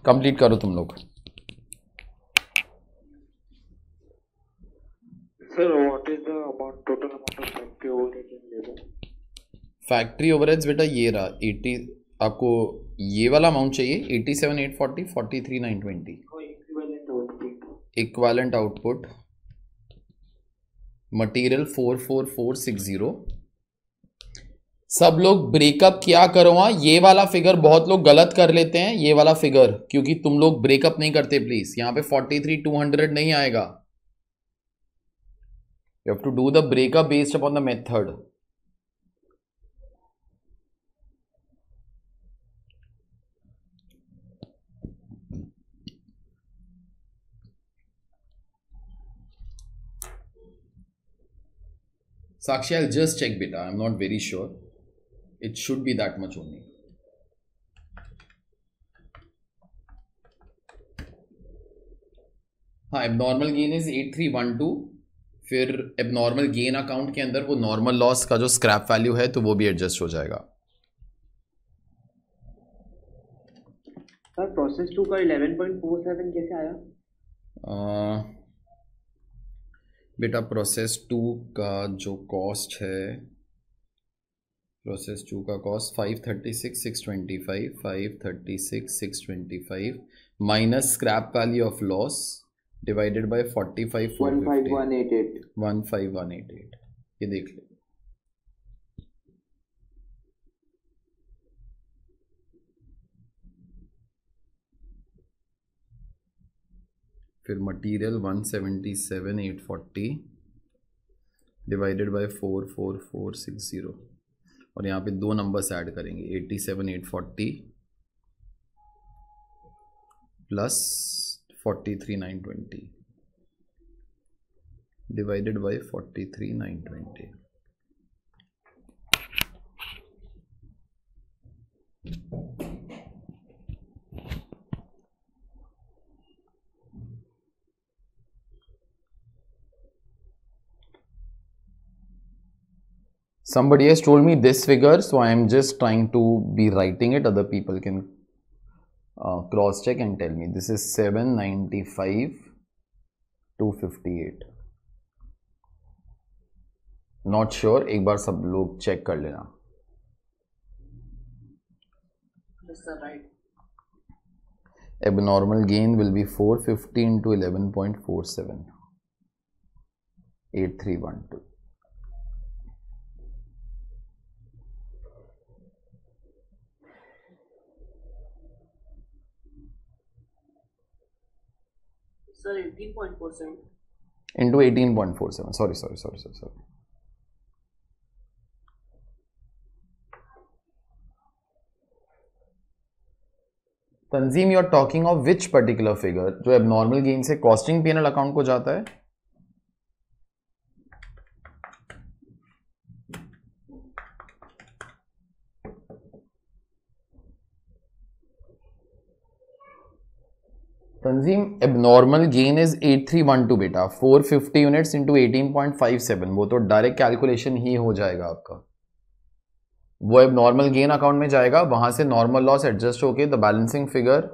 कंप्लीट करो तुम लोग फैक्ट्री ओवरहेड्स बेटा ये रहा एटी आपको ये वाला अमाउंट चाहिए nine twenty equivalent output material zero सब लोग ब्रेकअप क्या करो हाँ ये वाला फिगर बहुत लोग गलत कर लेते हैं ये वाला फिगर क्योंकि तुम लोग ब्रेकअप नहीं करते प्लीज यहां पे फोर्टी थ्री टू हंड्रेड नहीं आएगा you have to do the breakup based upon the method Sakshi I just check check I am not very sure. it should be that much only हाँ abnormal gain is eight three one two फिर abnormal gain account के अंदर वो normal loss का जो scrap value है तो वो भी एडजस्ट हो जाएगा सर प्रोसेस टू का 11.47 कैसे आया बेटा प्रोसेस टू का जो कॉस्ट है प्रोसेस टू का cost five thirty six six twenty five five thirty six six twenty five minus scrap value of loss divided by forty five one five one eight eight one five one eight eight ये देख लें फिर material one seventy seven eight forty divided by four four four six zero और यहाँ पे दो नंबर से ऐड करेंगे eighty seven eight forty plus forty three nine twenty divided by forty three nine twenty Thank you. somebody has told me this figure so i am just trying to be writing it other people can uh, cross check and tell me this is 795 258 Not sure, एक बार सब लोग check कर लेना abnormal gain will be 450 into eleven point four Into 18.47. Sorry, sorry, sorry, sorry, sorry. Tanzeem you are talking of which particular figure जो abnormal gain से costing PNL account को जाता है तंजीम एबनॉर्मल गेन इज 8312 बेटा 450 यूनिट्स इनटू 18.57 वो तो direct calculation ही हो जाएगा आपका वो एबनॉर्मल गेन अकाउंट में जाएगा वहां से नॉर्मल लॉस एडजस्ट होके the balancing figure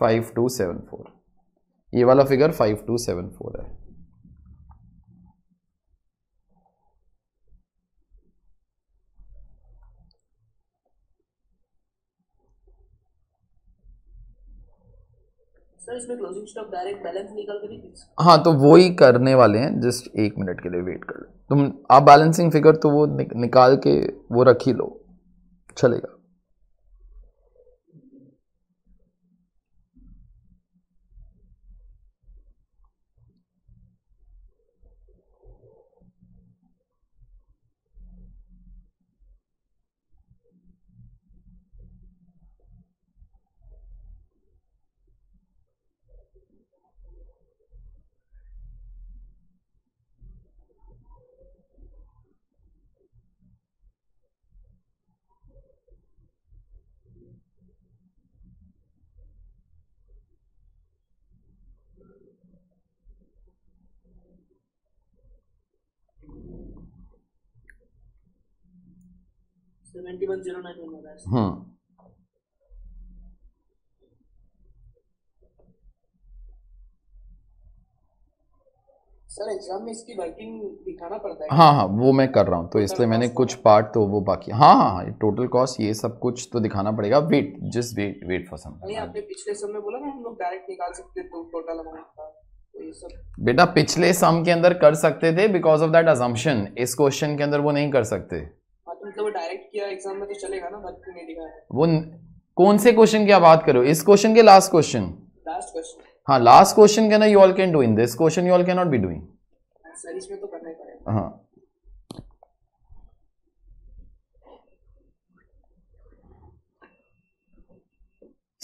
five two seven four ये वाला figure five two seven four है हाँ तो वो ही करने वाले हैं जस्ट एक मिनट के लिए वेट कर लो तुम आप बैलेंसिंग फिगर तो वो निकाल के वो रख ही लो चलेगा हाँ सर एग्जाम में इसकी वर्किंग दिखाना पड़ता है हाँ हाँ वो मैं कर रहा हूँ तो इसलिए मैंने कुछ पार्ट तो वो बाकी हाँ हाँ हाँ टोटल कॉस्ट ये सब कुछ तो दिखाना पड़ेगा wait just wait wait for समय आपने पिछले समय बोला ना हम लोग डायरेक्ट निकाल सकते तो टोटल तो अमाउंट बेटा पिछले सम के अंदर कर सकते थे बिकॉज ऑफ दैट अजम्पन इस क्वेश्चन के अंदर वो नहीं कर सकते मतलब डायरेक्ट किया एग्जाम में तो चलेगा ना वर्क नहीं वो कौन से क्वेश्चन की आप बात करो इस क्वेश्चन के लास्ट क्वेश्चन लास्ट क्वेश्चन हाँ लास्ट क्वेश्चन के ना you all can do in this question you all can not be doing sir इसमें तो करना ही पड़ेगा हाँ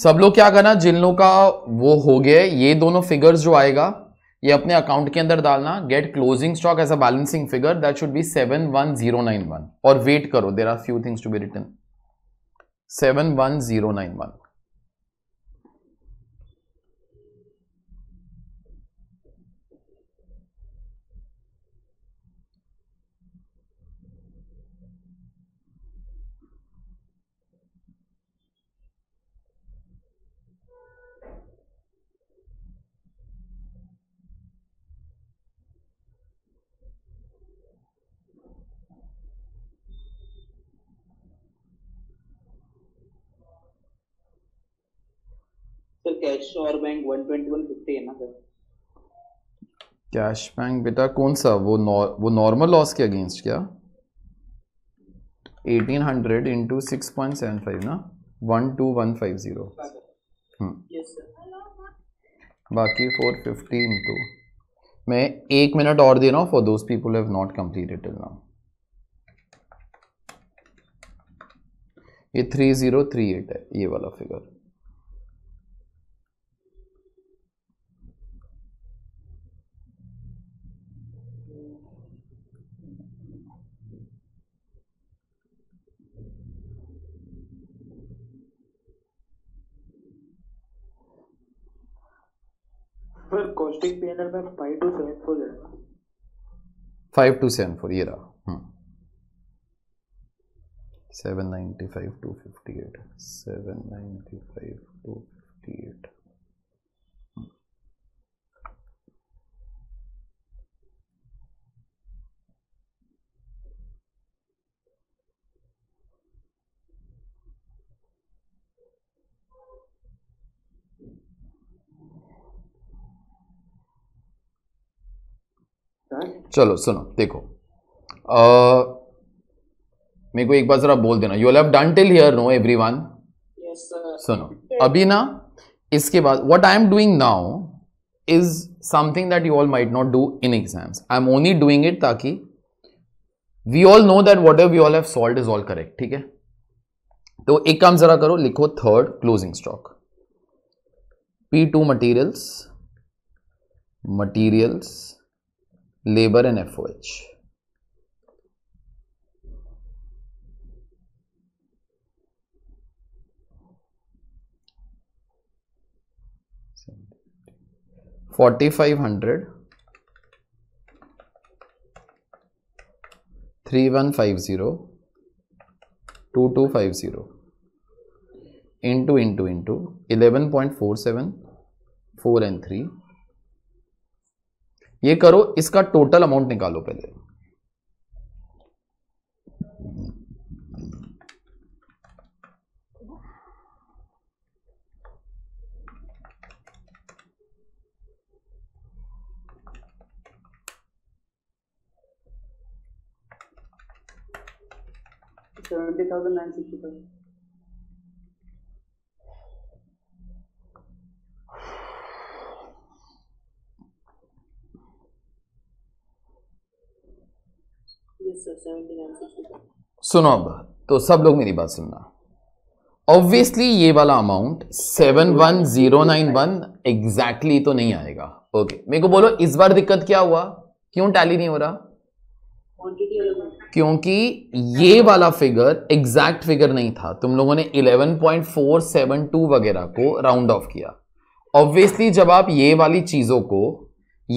सब लोग क्या करना जिन लोग का वो हो गया ये दोनों फिगर्स जो आएगा ये अपने अकाउंट के अंदर डालना get closing stock as a balancing figure that should be seven one zero nine one और वेट करो there are few things to be return seven one zero nine one cash और बैंक 12150 है ना sir cash bank बेटा कौन सा वो नौ, वो नॉर्मल लॉस के अगेंस्ट क्या 1800 hundred into six point seven five ना one two one five zero बाकी फोर फिफ्टी इंटू मैं एक मिनट और दे रहा हूँ for those people have not completed till now ये थ्री जीरो थ्री एट है ये वाला फिगर कॉस्टिक पीएनएल में 5274 जाएगा 5274 ये रहा हम्म 795 258 795 258 चलो सुनो देखो मेरे को एक बार जरा बोल देना you have done till here no everyone सुनो अभी ना इसके बाद what I am doing now is something that you all might not do in exams I am only doing it ताकि we all know that whatever we all have solved is all correct ठीक है तो एक काम जरा करो लिखो third closing stock P two materials materials labor and FOH. Forty-five hundred three one five zero two two five zero into into into eleven point four seven four and three ये करो इसका टोटल अमाउंट निकालो पहले seventy thousand nine sixty five सुनो अब तो सब लोग मेरी बात सुनना ऑब्वियसली ये वाला amount seven one zero nine one exactly तो नहीं आएगा ओके okay. मेरे को बोलो इस बार दिक्कत क्या हुआ क्यों टैली नहीं हो रहा क्योंकि ये वाला फिगर एग्जैक्ट फिगर नहीं था तुम लोगों ने 11.472 वगैरह को राउंड ऑफ किया ऑब्वियसली जब आप ये वाली चीजों को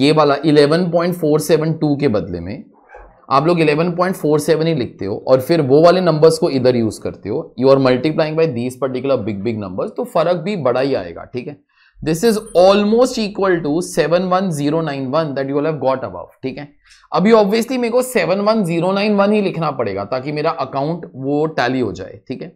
ये वाला 11.472 के बदले में आप लोग 11.47 ही लिखते हो और फिर वो वाले नंबर्स को इधर यूज करते हो you are multiplying by these particular big big numbers तो फर्क भी बड़ा ही आएगा ठीक है this is almost equal to 71091 that you have got above ठीक है अभी ऑब्वियसली मेरे को 71091 ही लिखना पड़ेगा ताकि मेरा अकाउंट वो टैली हो जाए ठीक है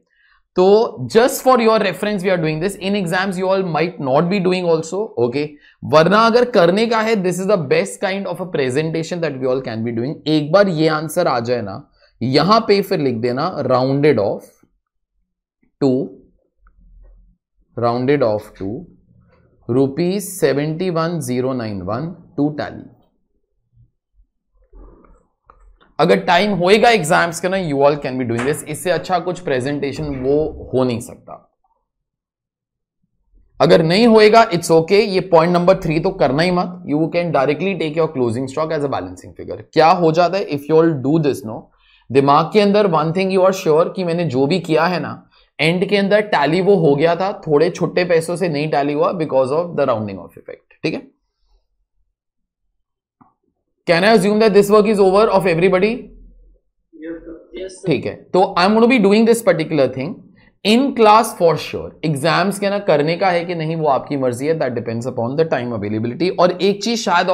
तो just for your reference we are doing this in exams you all might not be doing also okay वरना अगर करने का है this is the best kind of a presentation that we all can be doing एक बार ये answer आ जाए ना यहां पे फिर लिख देना rounded off to rounded off to rupees seventy one zero nine one to tally अगर टाइम होएगा एग्जाम्स का ना you all can be doing this इससे अच्छा कुछ प्रेजेंटेशन वो हो नहीं सकता अगर नहीं होएगा इट्स ओके ये पॉइंट नंबर थ्री तो करना ही मत you can directly take your closing stock as a balancing figure क्या हो जाता है if you all do this no दिमाग के अंदर one thing you are sure कि मैंने जो भी किया है ना एंड के अंदर टैली वो हो गया था थोड़े छोटे पैसों से नहीं टैली हुआ because of the rounding off effect ठीक है can I assume that this work is over of everybody ठीक है तो I am be doing this particular thing in class for sure exams के ना करने का है कि नहीं वो आपकी मर्जी है that depends upon the time availability और एक चीज शायद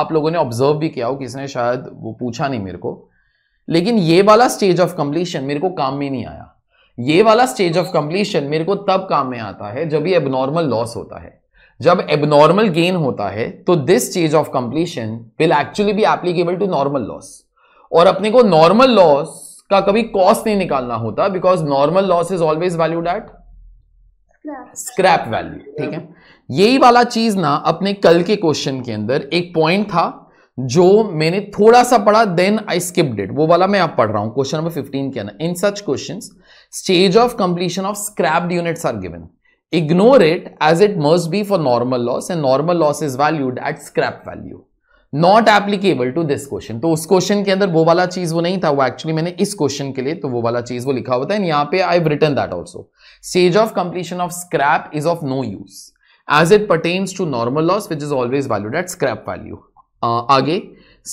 आप लोगों ने ऑब्जर्व भी किया हो किसी ने शायद वो पूछा नहीं मेरे को लेकिन ये वाला स्टेज ऑफ कंप्लीशन मेरे को काम में नहीं आया ये वाला स्टेज ऑफ कंप्लीशन मेरे को तब काम में आता है जब ये एबनॉर्मल लॉस होता है जब एबनॉर्मल गेन होता है तो दिस चेज of completion will actually be applicable to normal loss और अपने को नॉर्मल लॉस का कभी कॉस्ट नहीं निकालना होता because normal loss is always valued at scrap value ठीक है यही वाला चीज ना अपने कल के क्वेश्चन के अंदर एक पॉइंट था जो मैंने थोड़ा सा पढ़ा देन आई स्किप डिट वो वाला मैं अब पढ़ रहा हूं क्वेश्चन नंबर 15 के अंदर in such question stage of completion of scrapped units are given Ignore it as it must be for normal loss and normal loss is valued at scrap value. Not applicable to this question तो उस question के अंदर वो वाला चीज वो नहीं था वो एक्चुअली मैंने इस क्वेश्चन के लिए तो वो वाला चीज वो लिखा हुआ था एंड यहाँ पे I return that also stage of completion of scrap is of no use as it pertains to normal loss which is always valued at scrap value आगे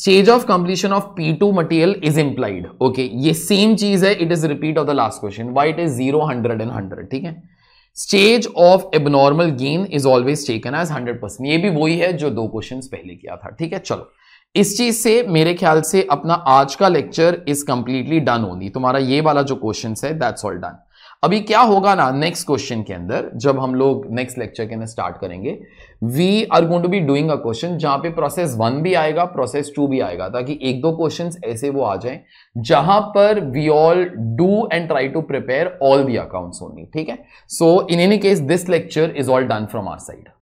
stage of completion of P two material is implied okay ये same चीज है it is repeat of the last question why it is zero hundred and hundred ठीक है stage of abnormal gain is always taken as hundred percent ये भी वही है जो दो क्वेश्चन पहले किया था ठीक है चलो इस चीज से मेरे ख्याल से अपना आज का लेक्चर इज कंप्लीटली डन होगी तुम्हारा ये वाला जो क्वेश्चन है दैट्स ऑल डन अभी क्या होगा ना नेक्स्ट क्वेश्चन के अंदर जब हम लोग नेक्स्ट लेक्चर के अंदर स्टार्ट करेंगे we are going to be doing a question जहां पे प्रोसेस वन भी आएगा प्रोसेस टू भी आएगा ताकि एक दो क्वेश्चंस ऐसे वो आ जाएं जहां पर we all do and try to prepare all the accounts only ठीक है so in any case this lecture is all done from our side